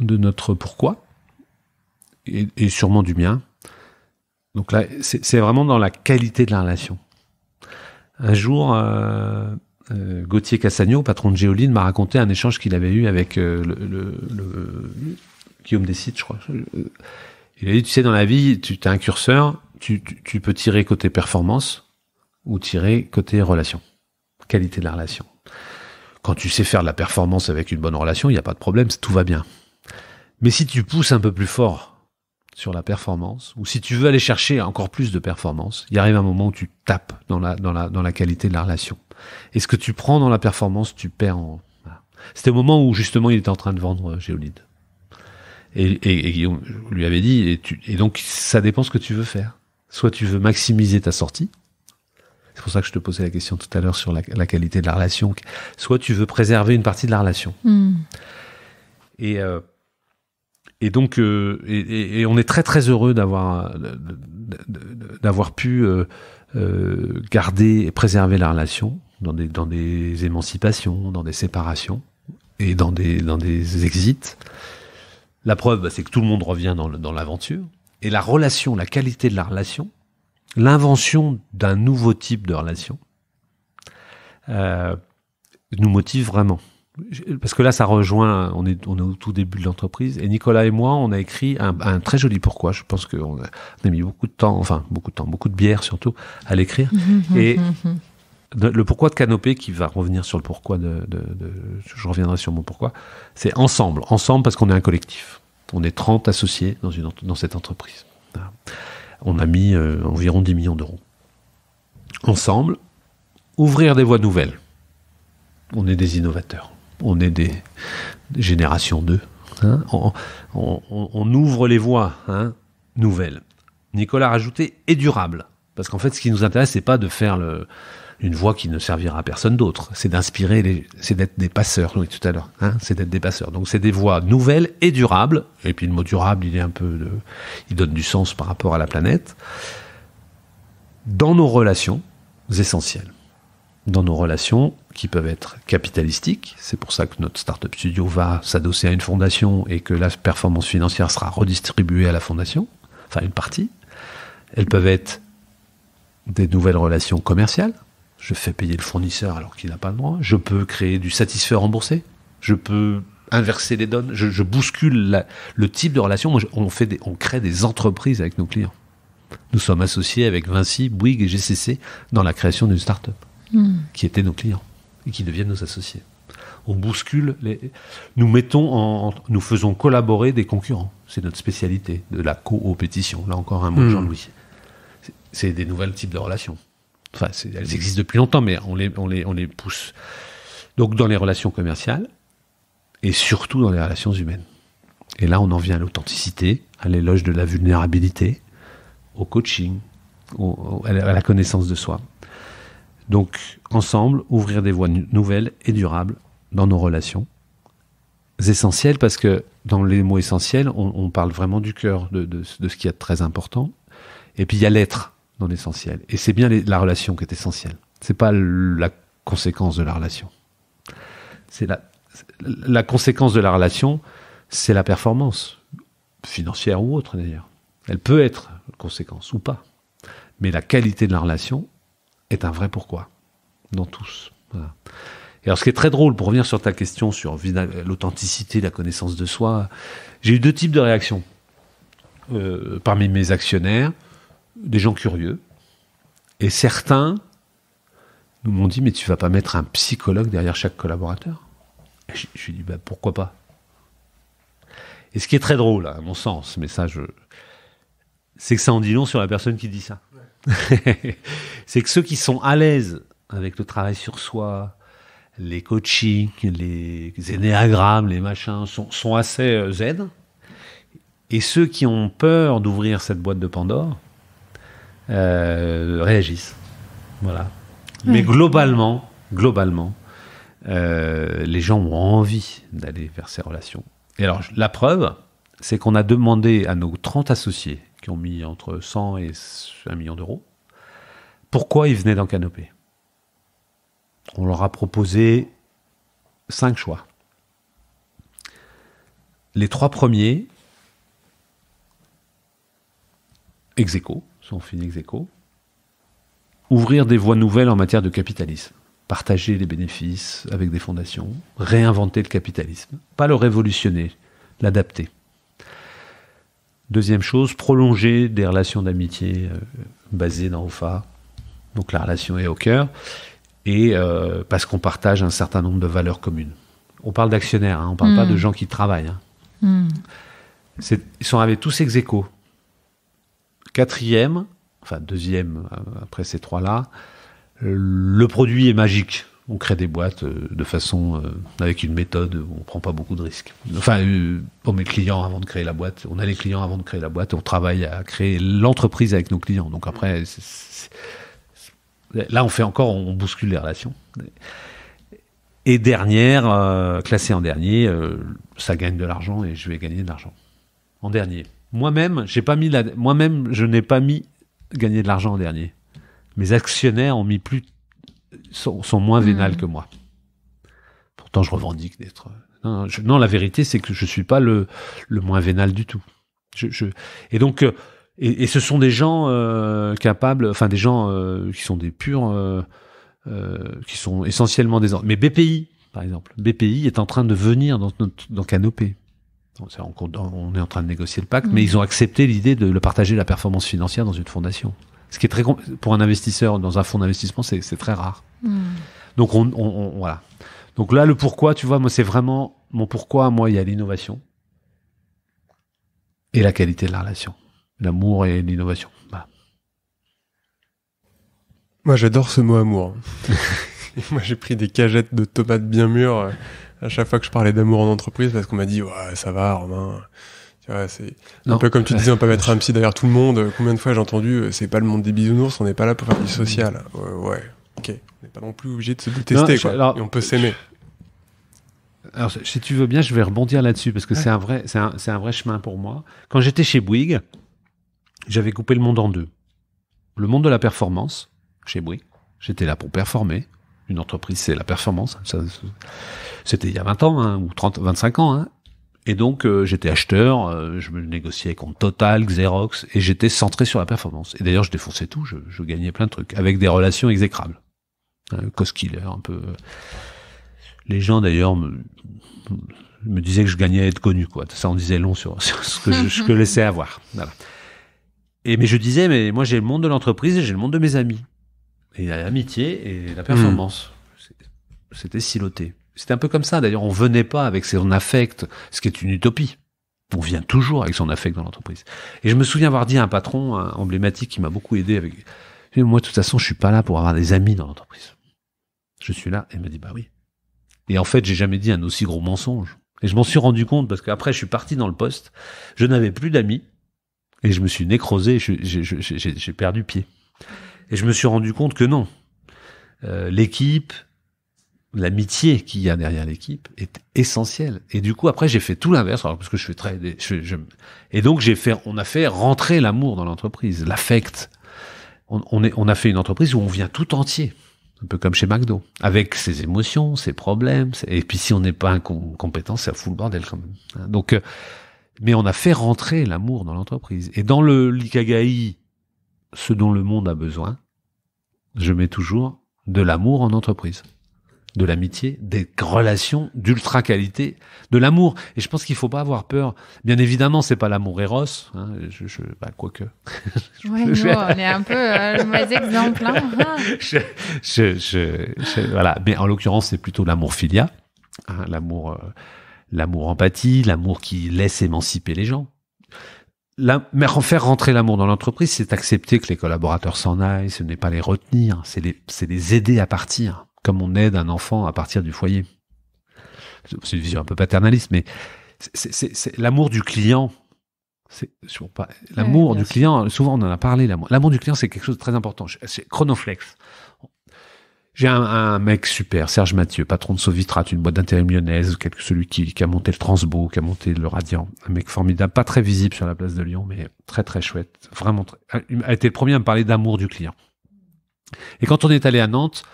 de notre pourquoi et, sûrement du mien. Donc là, c'est vraiment dans la qualité de la relation. Un jour. Euh, euh, Gauthier Cassagnon, patron de Géoline, m'a raconté un échange qu'il avait eu avec euh, le, Guillaume décide je crois. Euh, il a dit, tu sais, dans la vie, tu as un curseur, tu, peux tirer côté performance ou tirer côté relation, qualité de la relation. Quand tu sais faire de la performance avec une bonne relation, il n'y a pas de problème, tout va bien. Mais si tu pousses un peu plus fort sur la performance, ou si tu veux aller chercher encore plus de performance, il arrive un moment où tu tapes dans la, dans dans la qualité de la relation. Et ce que tu prends dans la performance, tu perds en. C'était au moment où justement il était en train de vendre euh, Géolide. Et, et, lui avait dit, et, et donc ça dépend ce que tu veux faire. Soit tu veux maximiser ta sortie, c'est pour ça que je te posais la question tout à l'heure sur la, qualité de la relation, soit tu veux préserver une partie de la relation. Hmm. Euh, euh, et, et donc, et, on est très très heureux d'avoir d'avoir pu garder et préserver la relation dans des, dans des émancipations, dans des séparations et dans des, dans des exits. La preuve, bah, c'est que tout le monde revient dans, l'aventure. Et la relation, la qualité de la relation, l'invention d'un nouveau type de relation, euh, nous motive vraiment. Parce que là, ça rejoint, on est, on est au tout début de l'entreprise, et Nicolas et moi, on a écrit un, très joli pourquoi. Je pense qu'on a, a mis beaucoup de temps, enfin beaucoup de temps, beaucoup de bière surtout, à l'écrire. Mmh, mmh, et mmh, le pourquoi de Canopé, qui va revenir sur le pourquoi de, je reviendrai sur mon pourquoi, c'est ensemble, ensemble parce qu'on est un collectif. On est 30 associés dans, cette entreprise. On a mis euh, environ 10 millions d'euros. Ensemble, ouvrir des voies nouvelles. On est des innovateurs. On est des, générations 2. Hein. on, ouvre les voies hein, nouvelles. Nicolas a rajouté « et durable ». Parce qu'en fait, ce qui nous intéresse, c'est pas de faire le, une voix qui ne servira à personne d'autre. C'est d'inspirer, les, c'est d'être des passeurs, oui, tout à l'heure. Hein, c'est d'être des passeurs. Donc c'est des voies nouvelles et durables. Et puis le mot durable, il est un peu, il donne du sens par rapport à la planète. Dans nos relations essentielles, dans nos relations qui peuvent être capitalistiques. C'est pour ça que notre startup studio va s'adosser à une fondation et que la performance financière sera redistribuée à la fondation, enfin une partie. Elles peuvent être des nouvelles relations commerciales, je fais payer le fournisseur alors qu'il n'a pas le droit, je peux créer du satisfait remboursé, je peux inverser les donnes, je, bouscule le type de relation. on, fait on crée des entreprises avec nos clients. Nous sommes associés avec Vinci, Bouygues et GCC dans la création d'une start-up hmm. qui étaient nos clients et qui deviennent nos associés. On bouscule les. Nous mettons en, nous faisons collaborer des concurrents. C'est notre spécialité de la coopétition. Là encore un mot de hmm. Jean-Louis. C'est des nouveaux types de relations enfin, elles existent depuis longtemps, mais on les, pousse. Donc dans les relations commerciales et surtout dans les relations humaines. Et là, on en vient à l'authenticité, à l'éloge de la vulnérabilité, au coaching, à la connaissance de soi. Donc, ensemble, ouvrir des voies nouvelles et durables dans nos relations. Essentielles parce que dans les mots essentiels, on, parle vraiment du cœur, de, de ce qui est très important. Et puis, il y a l'être dans l'essentiel. Et c'est bien la relation qui est essentielle. C'est pas la conséquence de la relation. C'est la, la conséquence de la relation, c'est la performance financière ou autre d'ailleurs. Elle peut être conséquence ou pas. Mais la qualité de la relation est un vrai pourquoi dans tous. Et alors, ce qui est très drôle, pour revenir sur ta question sur l'authenticité, la connaissance de soi, j'ai eu deux types de réactions euh, parmi mes actionnaires des gens curieux, et certains nous m'ont dit, mais tu vas pas mettre un psychologue derrière chaque collaborateur je, lui ai dit, bah, pourquoi pas Et ce qui est très drôle, à mon sens, mais ça, c'est que ça en dit long sur la personne qui dit ça. c'est que ceux qui sont à l'aise avec le travail sur soi, les coachings, les énéagrammes, les machins, sont, assez euh, zen. Et ceux qui ont peur d'ouvrir cette boîte de Pandore, euh, réagissent. Voilà. Mais globalement, globalement, euh, les gens ont envie d'aller vers ces relations. Et alors, la preuve, c'est qu'on a demandé à nos 30 associés, qui ont mis entre 100 et 1 million d'euros, pourquoi ils venaient dans Canopée On leur a proposé cinq choix. Les trois premiers, ex sont finis ex Ouvrir des voies nouvelles en matière de capitalisme. Partager les bénéfices avec des fondations. Réinventer le capitalisme. Pas le révolutionner, l'adapter. Deuxième chose, prolonger des relations d'amitié euh, basées dans OFA. Donc la relation est au cœur. Et euh, parce qu'on partage un certain nombre de valeurs communes. On parle d'actionnaires, hein. on ne parle pas hmm. de gens qui travaillent. Hein. Hmm. Ils sont avec tous ex échos Quatrième, enfin deuxième euh, après ces trois-là, le produit est magique. On crée des boîtes euh, de façon euh, avec une méthode où on prend pas beaucoup de risques. Enfin, pour mes clients avant de créer la boîte, on a les clients avant de créer la boîte, on travaille à créer l'entreprise avec nos clients. Donc après, là on fait encore, on bouscule les relations. Et dernière, classée en dernier, ça gagne de l'argent et je vais gagner de l'argent. En dernier. Moi-même, j'ai pas mis moi-même, je n'ai pas mis gagner de l'argent en dernier. Mes actionnaires ont mis plus, sont, moins hmm. que moi. Pourtant, je revendique d'être. Non, la vérité, c'est que je suis pas le, le moins vénal du tout. Je, Et donc, euh, et, ce sont des gens euh, capables, enfin des gens euh, qui sont des purs, qui sont essentiellement des. Mais BPI, par exemple, BPI est en train de venir dans, notre, dans Canopée on, est en train de négocier le pacte, mm. mais ils ont accepté l'idée de le partager la performance financière dans une fondation. Ce qui est très pour un investisseur dans un fonds d'investissement, c'est très rare. Mm. Donc on, voilà. Donc là, le pourquoi, tu vois, moi c'est vraiment mon pourquoi. Moi, il y a l'innovation et la qualité de la relation, l'amour et l'innovation. Moi, j'adore ce mot amour. moi, j'ai pris des cagettes de tomates bien mûres. Euh, à chaque fois que je parlais d'amour en entreprise parce qu'on m'a dit ouais ça va Romain c'est un peu comme tu disais on peut mettre un psy derrière tout le monde combien de fois j'ai entendu euh, c'est pas le monde des bisounours on n'est pas là pour faire du social ouais, ok on n'est pas non plus obligé de se détester quoi et on peut s'aimer alors si tu veux bien je vais rebondir là-dessus parce que c'est un vrai c'est un, un vrai chemin pour moi quand j'étais chez Bouygues j'avais coupé le monde en deux le monde de la performance chez Bouygues j'étais là pour performer une entreprise, c'est la performance. C'était il y a 20 ans hein, ou 30, 25 ans. Hein. Et donc euh, j'étais acheteur, euh, je me négociais contre Total, Xerox, et j'étais centré sur la performance. Et d'ailleurs je défonçais tout, je, gagnais plein de trucs, avec des relations exécrables. Euh, Coskiller, un peu... Les gens d'ailleurs me, me disaient que je gagnais à être connu, quoi. Ça on disait long sur, ce que je, laissais avoir. Et mais je disais, mais moi j'ai le monde de l'entreprise et j'ai le monde de mes amis et l'amitié et la performance. Hmm. C'était siloté. C'était un peu comme ça. D'ailleurs, on venait pas avec son affect, ce qui est une utopie. On vient toujours avec son affect dans l'entreprise. Et je me souviens avoir dit à un patron emblématique qui m'a beaucoup aidé avec, moi, de toute façon, je suis pas là pour avoir des amis dans l'entreprise. Je suis là. Et il m'a dit, bah oui. Et en fait, j'ai jamais dit un aussi gros mensonge. Et je m'en suis rendu compte parce qu'après, je suis parti dans le poste. Je n'avais plus d'amis. Et je me suis nécrosé. J'ai perdu pied. Et je me suis rendu compte que non. Euh, l'équipe, l'amitié qu'il y a derrière l'équipe est essentielle. Et du coup, après, j'ai fait tout l'inverse, parce que je très, et donc j'ai fait, on a fait rentrer l'amour dans l'entreprise, l'affect. On, est, on a fait une entreprise où on vient tout entier, un peu comme chez McDo, avec ses émotions, ses problèmes. Et puis si on n'est pas compétent, ça fout le bordel quand même. Hein, donc, euh, mais on a fait rentrer l'amour dans l'entreprise. Et dans le l'ikagai ce dont le monde a besoin, je mets toujours de l'amour en entreprise, de l'amitié, des relations d'ultra qualité, de l'amour. Et je pense qu'il faut pas avoir peur. Bien évidemment, c'est pas l'amour eros. Hein, je, bah, quoique. on est un peu euh, le exemple. Hein. voilà. Mais en l'occurrence, c'est plutôt l'amour filia, hein, l'amour, euh, l'amour empathie, l'amour qui laisse émanciper les gens la, en faire rentrer l'amour dans l'entreprise, c'est accepter que les collaborateurs s'en aillent, ce n'est pas les retenir, c'est les, aider à partir, comme on aide un enfant à partir du foyer. C'est une vision un peu paternaliste, mais c'est, l'amour du client. l'amour du client, souvent on en a parlé, l'amour, du client c'est quelque chose de très important. c'est Chronoflex, j'ai un, mec super, Serge Mathieu, patron de Sovitrat, une boîte d'intérim lyonnaise, quelque, celui qui, qui, a monté le Transbo, qui a monté le Radiant. Un mec formidable, pas très visible sur la place de Lyon, mais très très chouette. Vraiment, a été le premier à me parler d'amour du client. Et quand on est allé à Nantes,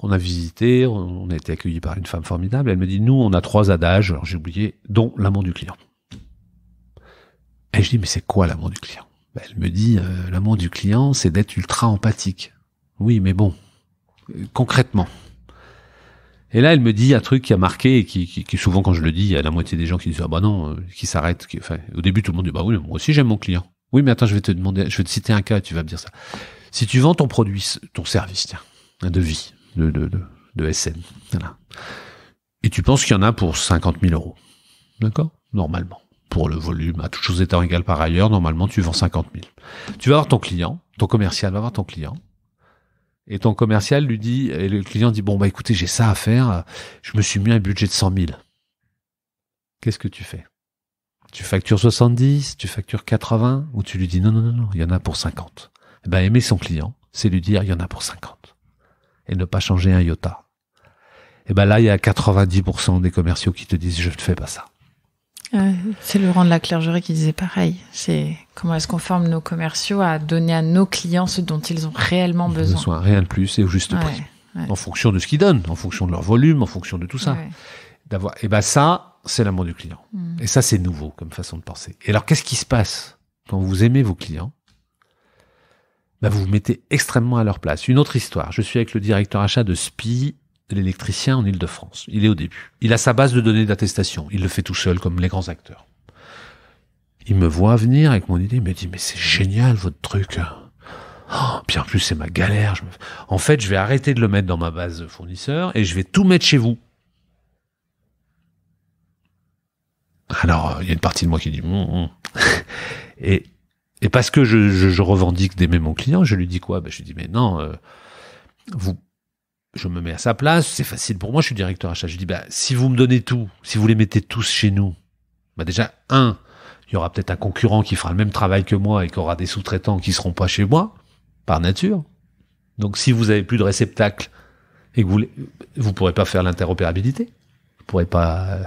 on a visité, on a été accueilli par une femme formidable. Elle me dit, nous, on a trois adages, alors j'ai oublié, dont l'amour du client. Et je dis, mais c'est quoi l'amour du client? elle me dit, euh, l'amour du client, c'est d'être ultra empathique. Oui, mais bon, concrètement. Et là, elle me dit un truc qui a marqué et qui, souvent quand je le dis, il y a la moitié des gens qui disent ah bah non, euh, qui s'arrêtent. au début, tout le monde dit bah oui, moi aussi j'aime mon client. Oui, mais attends, je vais te demander, je vais te citer un cas, et tu vas me dire ça. Si tu vends ton produit, ton service, tiens, un devis de de, de, SN, voilà. Et tu penses qu'il y en a pour 50 000 euros, d'accord Normalement, pour le volume, à toutes choses étant égales par ailleurs, normalement tu vends 50 000. Tu vas voir ton client, ton commercial va voir ton client et ton commercial lui dit, et le client dit, bon, bah écoutez, j'ai ça à faire, je me suis mis un budget de 100 000. Qu'est-ce que tu fais Tu factures 70, tu factures 80, ou tu lui dis, non, non, non, non, il y en a pour 50. Eh ben, aimer son client, c'est lui dire, il y en a pour 50. Et ne pas changer un iota. Et eh ben là, il y a 90% des commerciaux qui te disent, je ne fais pas ça. C'est euh, c'est Laurent de la Clergerie qui disait pareil. C'est comment est-ce qu'on forme nos commerciaux à donner à nos clients ce dont ils ont réellement besoin. Soit rien plus et au juste prix. En fonction de ce qu'ils donnent, en fonction de leur volume, en fonction de tout ça. D'avoir, et eh ben ça, c'est l'amour du client. Mm. Et ça, c'est nouveau comme façon de penser. Et alors, qu'est-ce qui se passe quand vous aimez vos clients? Ben, vous vous mettez extrêmement à leur place. Une autre histoire. Je suis avec le directeur achat de SPI l'électricien en Ile-de-France. Il est au début. Il a sa base de données d'attestation. Il le fait tout seul, comme les grands acteurs. Il me voit venir avec mon idée. Il me dit, mais c'est génial, votre truc. Oh, puis plus, c'est ma galère. En fait, je vais arrêter de le mettre dans ma base de fournisseurs et je vais tout mettre chez vous. Alors, euh, il y a une partie de moi qui dit, hum, hum. et, parce que je, revendique d'aimer mon client, je lui dis quoi ben, Je lui dis, mais non, euh, vous, je me mets à sa place, c'est facile pour moi, je suis directeur achat. Je dis, bah, si vous me donnez tout, si vous les mettez tous chez nous, bah déjà, un, il y aura peut-être un concurrent qui fera le même travail que moi et qui aura des sous-traitants qui seront pas chez moi, par nature. Donc si vous avez plus de réceptacle et que vous vous pourrez pas faire l'interopérabilité, vous pourrez pas. Euh,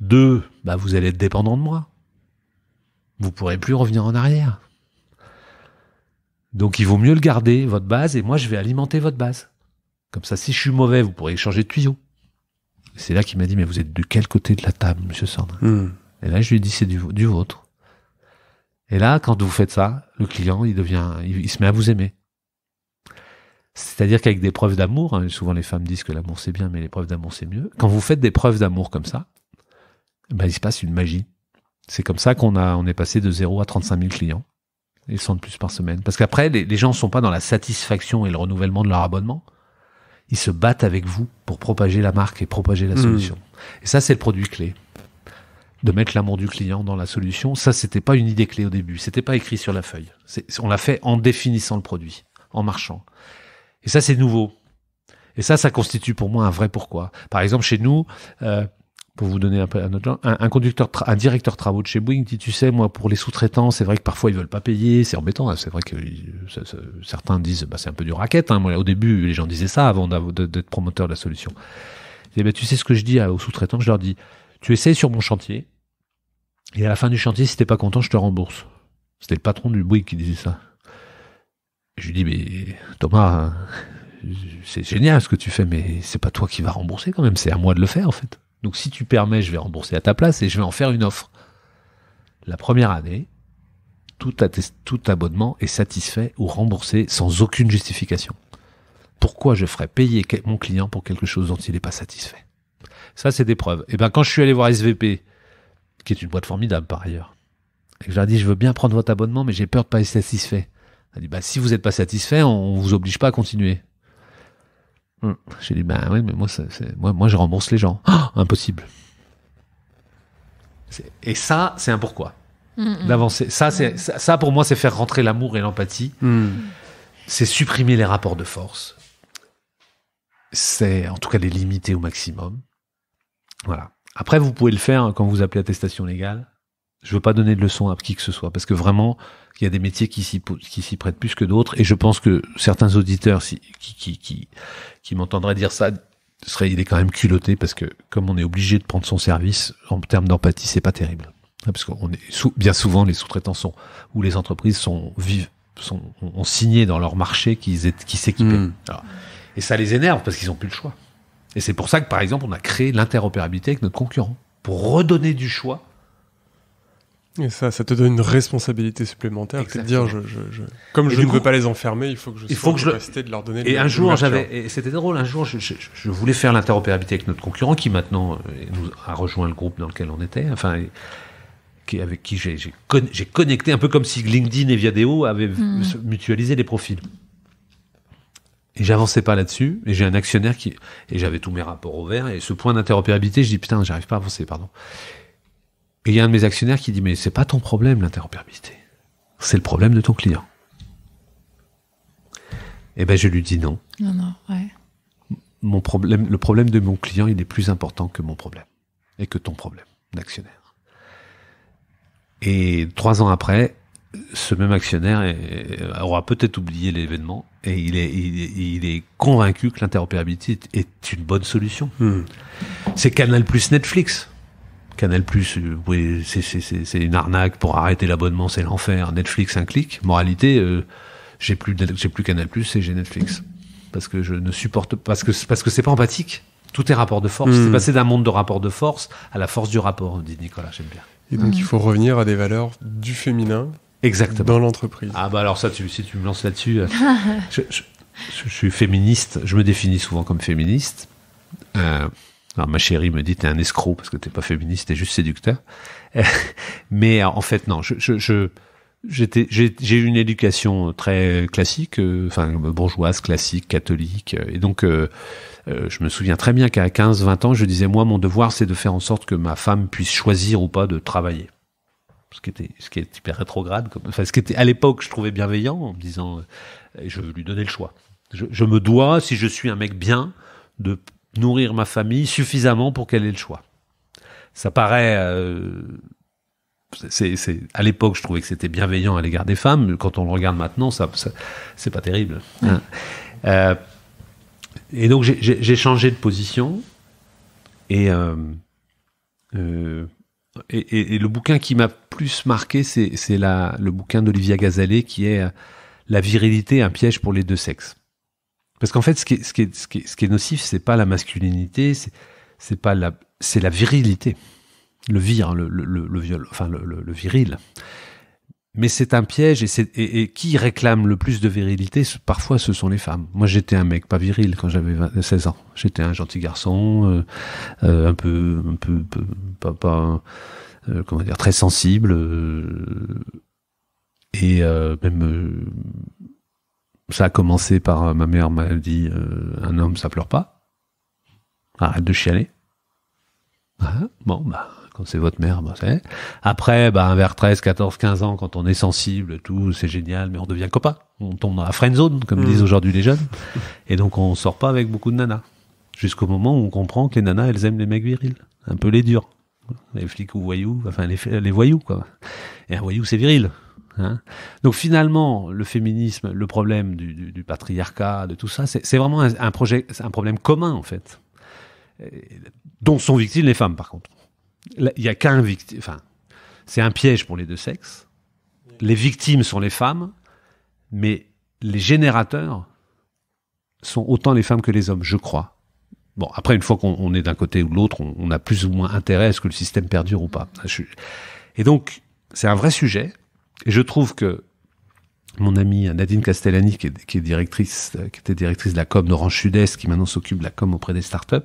deux, bah vous allez être dépendant de moi. Vous pourrez plus revenir en arrière. Donc il vaut mieux le garder votre base et moi je vais alimenter votre base. Comme ça, si je suis mauvais, vous pourrez changer de tuyau. C'est là qu'il m'a dit, mais vous êtes de quel côté de la table, monsieur Sandrin hmm. Et là, je lui ai dit, c'est du, vôtre. Et là, quand vous faites ça, le client, il devient, il, se met à vous aimer. C'est-à-dire qu'avec des preuves d'amour, hein, souvent les femmes disent que l'amour c'est bien, mais les preuves d'amour c'est mieux. Quand vous faites des preuves d'amour comme ça, ben, il se passe une magie. C'est comme ça qu'on a, on est passé de 0 à 35 000 clients. Ils sont de plus par semaine. Parce qu'après, les, les gens ne sont pas dans la satisfaction et le renouvellement de leur abonnement ils se battent avec vous pour propager la marque et propager la hmm. solution. Et ça, c'est le produit clé. De mettre l'amour du client dans la solution, ça, c'était pas une idée clé au début. C'était pas écrit sur la feuille. On l'a fait en définissant le produit, en marchant. Et ça, c'est nouveau. Et ça, ça constitue pour moi un vrai pourquoi. Par exemple, chez nous, euh, pour vous donner un, peu, un, un conducteur, un directeur travaux de chez Boeing dit, tu sais, moi, pour les sous-traitants, c'est vrai que parfois ils veulent pas payer, c'est embêtant. Hein. c'est vrai que certains disent, bah, c'est un peu du racket. Hein. Moi, au début, les gens disaient ça avant d'être promoteur de la solution. Et ben, bah, tu sais ce que je dis aux sous-traitants, je leur dis, tu essayes sur mon chantier, et à la fin du chantier, si t'es pas content, je te rembourse. C'était le patron du Bouygues qui disait ça. Je lui dis, mais Thomas, c'est génial ce que tu fais, mais c'est pas toi qui vas rembourser quand même, c'est à moi de le faire en fait. Donc si tu permets, je vais rembourser à ta place et je vais en faire une offre. La première année, tout, abonnement est satisfait ou remboursé sans aucune justification. Pourquoi je ferais payer mon client pour quelque chose dont il n'est pas satisfait Ça, c'est des preuves. Et eh bien quand je suis allé voir SVP, qui est une boîte formidable par ailleurs, et que je leur ai dit, je veux bien prendre votre abonnement, mais j'ai peur de ne pas être satisfait. Elle dit, bah, si vous n'êtes pas satisfait, on vous oblige pas à continuer. Hmm. J'ai dit, ben bah oui, mais moi, moi, je rembourse les gens. Oh, impossible. Et ça, c'est un pourquoi. Mm, mm. Ça, c'est, mm. ça, pour moi, c'est faire rentrer l'amour et l'empathie. C'est supprimer les rapports de force. C'est, en tout cas, les limiter au maximum. Voilà. Après, vous pouvez le faire quand vous appelez attestation légale. Je veux pas donner de leçon à qui que ce soit, parce que vraiment, il y a des métiers qui s'y prêtent plus que d'autres, et je pense que certains auditeurs qui, m'entendraient dire ça serait, il est quand même culotté parce que comme on est obligé de prendre son service en termes d'empathie, c'est pas terrible. Hein, parce qu'on est bien souvent les sous-traitants sont ou les entreprises sont vives, ont signé dans leur marché qu'ils qui s'équipaient. Mmh. Et ça les énerve parce qu'ils n'ont plus le choix. Et c'est pour ça que par exemple on a créé l'interopérabilité avec notre concurrent pour redonner du choix et ça, ça te donne une responsabilité supplémentaire, de dire, comme je ne veux pas les enfermer, il faut que je sois faut que de leur donner. Et un jour, j'avais, c'était drôle, un jour, je, voulais faire l'interopérabilité avec notre concurrent qui maintenant euh, nous a rejoint le groupe dans lequel on était, enfin, qui, avec qui j'ai, j'ai, connecté un peu comme si LinkedIn et Viadeo avaient hmm. mutualisé les profils. Et j'avançais pas là-dessus, et j'ai un actionnaire qui, et j'avais tous mes rapports ouverts, et ce point d'interopérabilité, je dis putain, j'arrive pas à avancer, pardon. Et il y a un de mes actionnaires qui dit Mais c'est pas ton problème l'interopérabilité. C'est le problème de ton client. Et eh ben je lui dis non. Non, non, ouais. Mon problème, le problème de mon client, il est plus important que mon problème et que ton problème d'actionnaire. Et trois ans après, ce même actionnaire aura peut-être oublié l'événement et il est, il est, convaincu que l'interopérabilité est une bonne solution. Hmm. C'est Canal plus Netflix. Canal euh, c'est une arnaque pour arrêter l'abonnement, c'est l'enfer. Netflix, un clic. Moralité, euh, j'ai plus plus Canal c'est et j'ai Netflix parce que je ne supporte parce que parce que c'est pas empathique. Tout est rapport de force. Hmm. C'est passé d'un monde de rapport de force à la force du rapport, dit Nicolas. J'aime bien. Et donc il faut revenir à des valeurs du féminin. Exactement. Dans l'entreprise. Ah bah alors ça, si tu me lances là-dessus, euh, je, suis féministe. Je me définis souvent comme féministe ma chérie me dit t'es un escroc parce que t'es pas féministe, t'es juste séducteur. Mais euh, en fait non, j'ai eu une éducation très classique euh, enfin bourgeoise classique catholique euh, et donc je me souviens très bien qu'à 15 20 ans je disais moi mon devoir c'est de faire en sorte que ma femme puisse choisir ou pas de travailler ce qui était ce qui est hyper rétrograde comme enfin ce qui était à l'époque je trouvais bienveillant en me disant je veux lui donner le choix je, me dois si je suis un mec bien de nourrir ma famille suffisamment pour qu'elle ait le choix. Ça paraît... Euh, c'est, à l'époque, je trouvais que c'était bienveillant à l'égard des femmes. Quand on le regarde maintenant, ça, c'est pas terrible. Euh, et donc, j'ai, changé de position. Euh, et, le bouquin qui m'a plus marqué, c'est, le bouquin d'Olivia Gazalé qui est La virilité, un piège pour les deux sexes. Parce qu'en fait, ce qui est, ce qui ce qui nocif, c'est pas la masculinité, c'est pas la, c'est la virilité, le vir, hein, le, viol, enfin le, viril. Mais c'est un piège et, qui réclame le plus de virilité, parfois ce sont les femmes. Moi j'étais un mec pas viril quand j'avais 16 euh, ans. J'étais un gentil garçon, euh, euh, un peu, un peu, pas, pas comment dire, très sensible et même ça a commencé par euh, ma mère m'a dit euh, un homme ça pleure pas. Arrête de chialer. Bah, bon, bah, quand c'est votre mère, bah, c'est. Après, bah, vers 13, 14, 15 ans, quand on est sensible, tout, c'est génial, mais on devient copain. On tombe dans la friend zone, comme mm. disent aujourd'hui les jeunes. Et donc, on sort pas avec beaucoup de nanas. Jusqu'au moment où on comprend que les nanas, elles aiment les mecs virils. Un peu les durs. Les flics ou voyous, enfin, les, les voyous, quoi. Et un voyou, c'est viril. Hein. Donc finalement, le féminisme, le problème du, patriarcat, de tout ça, c'est vraiment un, projet, un problème commun en fait, dont sont victimes les femmes par contre. Il n'y a qu'un victime, enfin, c'est un piège pour les deux sexes. Les victimes sont les femmes, mais les générateurs sont autant les femmes que les hommes, je crois. Bon, après, une fois qu'on est d'un côté ou de l'autre, on, a plus ou moins intérêt à ce que le système perdure ou pas. Et donc, c'est un vrai sujet. Et je trouve que mon amie Nadine Castellani, qui directrice, qui était directrice de la com d'Orange Sud-Est, qui maintenant s'occupe de la com auprès des startups,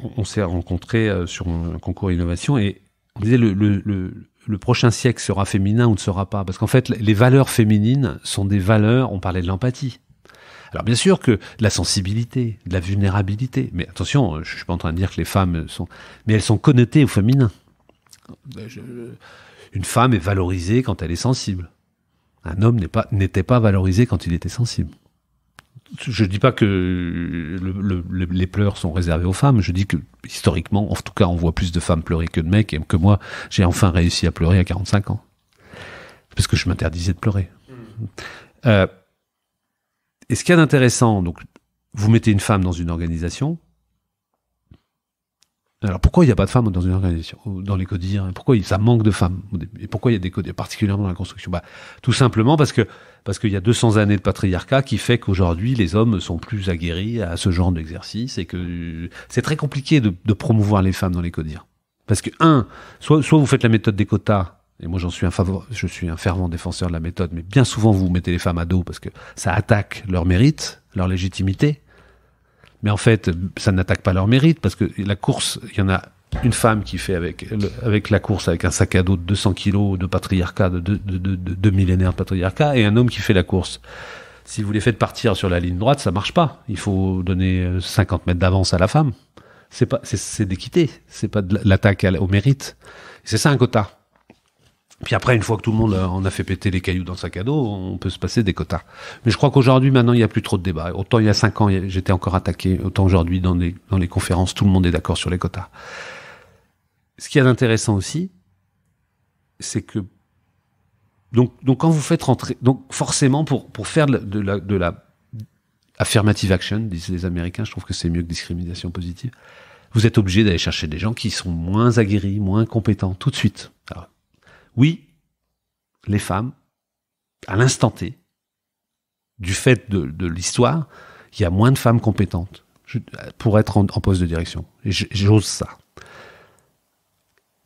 on, on s'est rencontrés euh, sur un concours innovation et on disait le, prochain siècle sera féminin ou ne sera pas. Parce qu'en fait, les valeurs féminines sont des valeurs, on parlait de l'empathie. Alors bien sûr que la sensibilité, la vulnérabilité, mais attention, je suis pas en train de dire que les femmes sont, mais elles sont connotées au féminin. Ben, une femme est valorisée quand elle est sensible. Un homme n'était pas, pas valorisé quand il était sensible je ne dis pas que les pleurs sont réservés aux femmes, je dis que historiquement, en tout cas, on voit plus de femmes pleurer que de mecs, et que moi, j'ai enfin réussi à pleurer à 45 ans. Parce que je m'interdisais de pleurer. Euh, et ce qu'il y a d'intéressant, donc, vous mettez une femme dans une organisation, alors pourquoi il n'y a pas de femmes dans une organisation, dans les codir Pourquoi ça manque de femmes Et pourquoi il y a des codires, particulièrement dans la construction bah, Tout simplement parce que parce qu'il y a 200 années de patriarcat qui fait qu'aujourd'hui les hommes sont plus aguerris à ce genre d'exercice et que c'est très compliqué de, de, promouvoir les femmes dans les codires. Parce que un, soit, soit vous faites la méthode des quotas et moi j'en suis un favor... je suis un fervent défenseur de la méthode, mais bien souvent vous mettez les femmes à dos parce que ça attaque leur mérite, leur légitimité. Mais en fait, ça n'attaque pas leur mérite parce que la course, il y en a une femme qui fait avec, avec la course avec un sac à dos de 200 kilos de patriarcat, de de, millénaires de patriarcat, et un homme qui fait la course. Si vous les faites partir sur la ligne droite, ça marche pas. Il faut donner 50 euh, mètres d'avance à la femme. C'est pas, c'est d'équité. C'est pas de l'attaque au mérite. C'est ça un quota. Puis après, une fois que tout le monde en a fait péter les cailloux dans le sac à dos, on peut se passer des quotas. Mais je crois qu'aujourd'hui, maintenant, il n'y a plus trop de débats. Autant il y a cinq ans, j'étais encore attaqué. Autant aujourd'hui, dans les, dans les conférences, tout le monde est d'accord sur les quotas. Ce qui est intéressant aussi, c'est que donc, donc quand vous faites rentrer, donc forcément pour pour faire de la de la affirmative action, disent les Américains, je trouve que c'est mieux que discrimination positive. Vous êtes obligé d'aller chercher des gens qui sont moins aguerris, moins compétents tout de suite. Alors, oui, les femmes, à l'instant T, du fait de, l'histoire, il y a moins de femmes compétentes pour être en, poste de direction. j'ose ça.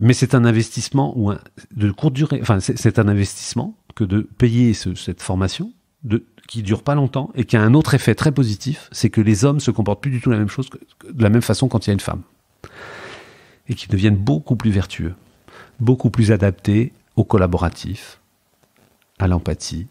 Mais c'est un investissement ou de courte durée. Enfin, c'est un investissement que de payer cette formation de, qui dure pas longtemps et qui a un autre effet très positif, c'est que les hommes se comportent plus du tout la même chose de la même façon quand il y a une femme et qu'ils deviennent beaucoup plus vertueux, beaucoup plus adaptés au collaboratif, à l'empathie,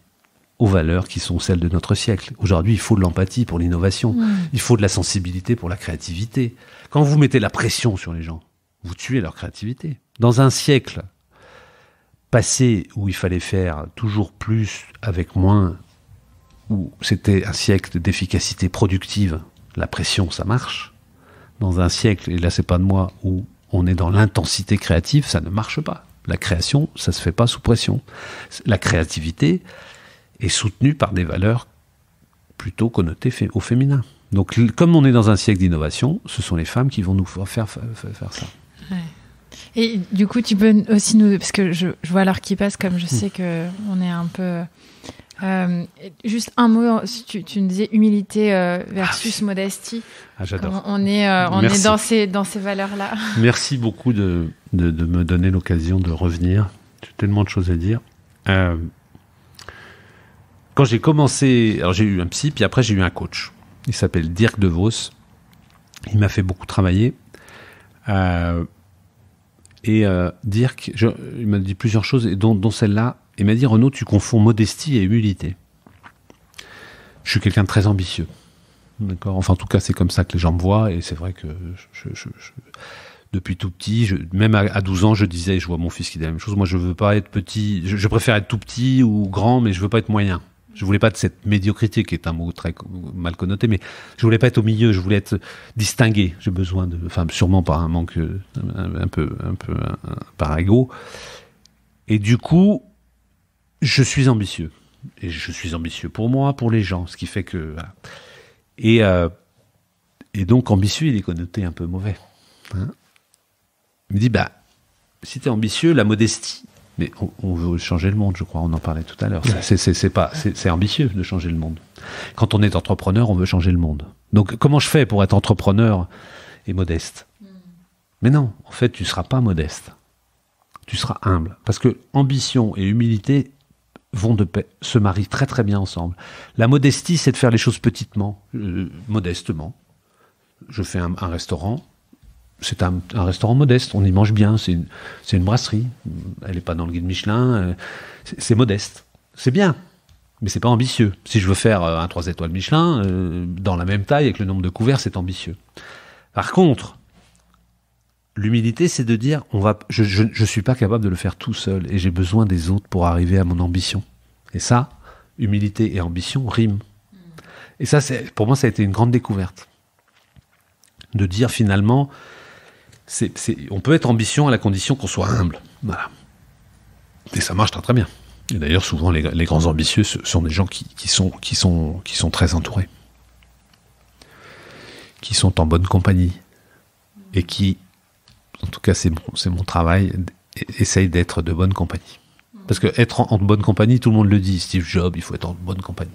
aux valeurs qui sont celles de notre siècle. Aujourd'hui, il faut de l'empathie pour l'innovation, il faut de la sensibilité pour la créativité. Quand vous mettez la pression sur les gens, vous tuez leur créativité. Dans un siècle passé où il fallait faire toujours plus avec moins, où c'était un siècle d'efficacité productive, la pression, ça marche. Dans un siècle, et là c'est pas de moi, où on est dans l'intensité créative, ça ne marche pas. La création, ça ne se fait pas sous pression. La créativité est soutenue par des valeurs plutôt connotées au féminin. Donc, comme on est dans un siècle d'innovation, ce sont les femmes qui vont nous faire, faire, ça. Et du coup, tu peux aussi nous. Parce que je, je vois l'heure qui passe, comme je hmm. sais qu'on est un peu euh, juste un mot, tu, tu me disais humilité euh, versus ah, modestie. Ah, j'adore. On, est, on est euh, dans ces, dans ces valeurs-là. Merci beaucoup de, de, me donner l'occasion de revenir. J'ai tellement de choses à dire. quand j'ai commencé, alors j'ai eu un psy, puis après j'ai eu un coach. Il s'appelle Dirk De Vos. Il m'a fait beaucoup travailler. et Dirk, je, il m'a dit plusieurs choses, dont, dont celle-là, et m'a dit Renaud, tu confonds modestie et humilité. Je suis quelqu'un de très ambitieux. D'accord Enfin, en tout cas, c'est comme ça que les gens me voient, et c'est vrai que depuis tout petit, même à, 12 ans, je disais, je vois mon fils qui dit la même chose, moi je veux pas être petit, je, préfère être tout petit ou grand, mais je veux pas être moyen. Je voulais pas de cette médiocrité qui est un mot très mal connoté, mais je voulais pas être au milieu, je voulais être distingué. J'ai besoin de, enfin, sûrement par hein, euh, un manque un, peu, un peu, par ego. Et du coup, je suis ambitieux. Et je suis ambitieux pour moi, pour les gens, ce qui fait que. Euh, et, donc, ambitieux, il est connoté un peu mauvais. Hein. il me dit bah, si t'es ambitieux, la modestie. Mais on, veut changer le monde, je crois, on en parlait tout à l'heure. C'est ambitieux de changer le monde. Quand on est entrepreneur, on veut changer le monde. Donc, comment je fais pour être entrepreneur et modeste hmm. Mais non, en fait, tu ne seras pas modeste. Tu seras humble. Parce que ambition et humilité vont de paix, se marient très très bien ensemble. La modestie, c'est de faire les choses petitement, euh, modestement. Je fais un, restaurant, c'est un, restaurant modeste, on y mange bien, c'est une, brasserie, elle n'est pas dans le guide Michelin, euh, c'est modeste, c'est bien, mais c'est pas ambitieux. Si je veux faire euh, un 3 étoiles Michelin, dans la même taille, avec le nombre de couverts, c'est ambitieux. Par contre, L'humilité, c'est de dire, on va, je, ne suis pas capable de le faire tout seul et j'ai besoin des autres pour arriver à mon ambition. Et ça, humilité et ambition riment. Et ça, pour moi, ça a été une grande découverte. De dire finalement, on peut être ambition à la condition qu'on soit humble. Et ça marche très très bien. Et d'ailleurs, souvent, les, grands ambitieux sont des gens qui sont très entourés, qui sont en bonne compagnie et qui en tout cas, c'est mon, travail. Essaye d'être de bonne compagnie. Parce que être en, bonne compagnie, tout le monde le dit. Steve Jobs, il faut être en bonne compagnie.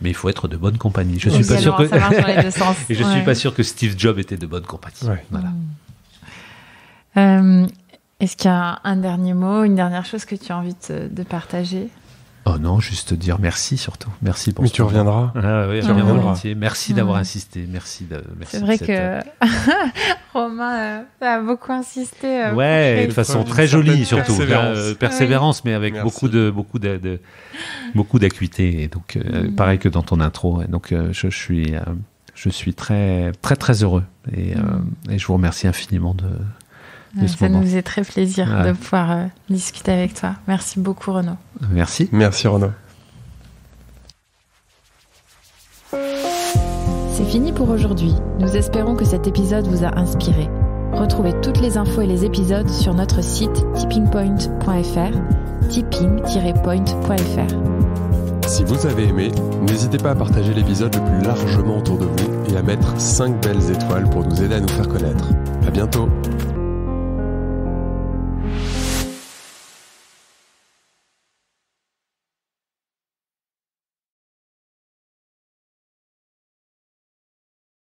Mais il faut être de bonne compagnie. Je ne suis pas sûr que. Et je suis pas sûr que Steve Jobs était de bonne compagnie. Voilà. Euh, est-ce qu'il y a un, dernier mot, une dernière chose que tu as envie de partager Oh non, juste dire merci surtout. Merci pour Mais tu reviendras. Ah merci d'avoir insisté. Merci. De, c'est vrai euh, que Romain euh, a beaucoup insisté. Euh, ouais, de façon très jolie surtout. Euh, persévérance, mais avec beaucoup de beaucoup de, beaucoup d'acuité. donc mm. pareil que dans ton intro. donc je, suis je suis très très très heureux et mm. je vous remercie infiniment de ça nous est très plaisir de pouvoir euh, discuter avec toi. Merci beaucoup, Renaud. Merci. Merci, Renaud. C'est fini pour aujourd'hui. Nous espérons que cet épisode vous a inspiré. Retrouvez toutes les infos et les épisodes sur notre site tippingpoint.fr, tipping-point.fr. Si vous avez aimé, n'hésitez pas à partager l'épisode le plus largement autour de vous et à mettre 5 belles étoiles pour nous aider à nous faire connaître. À bientôt!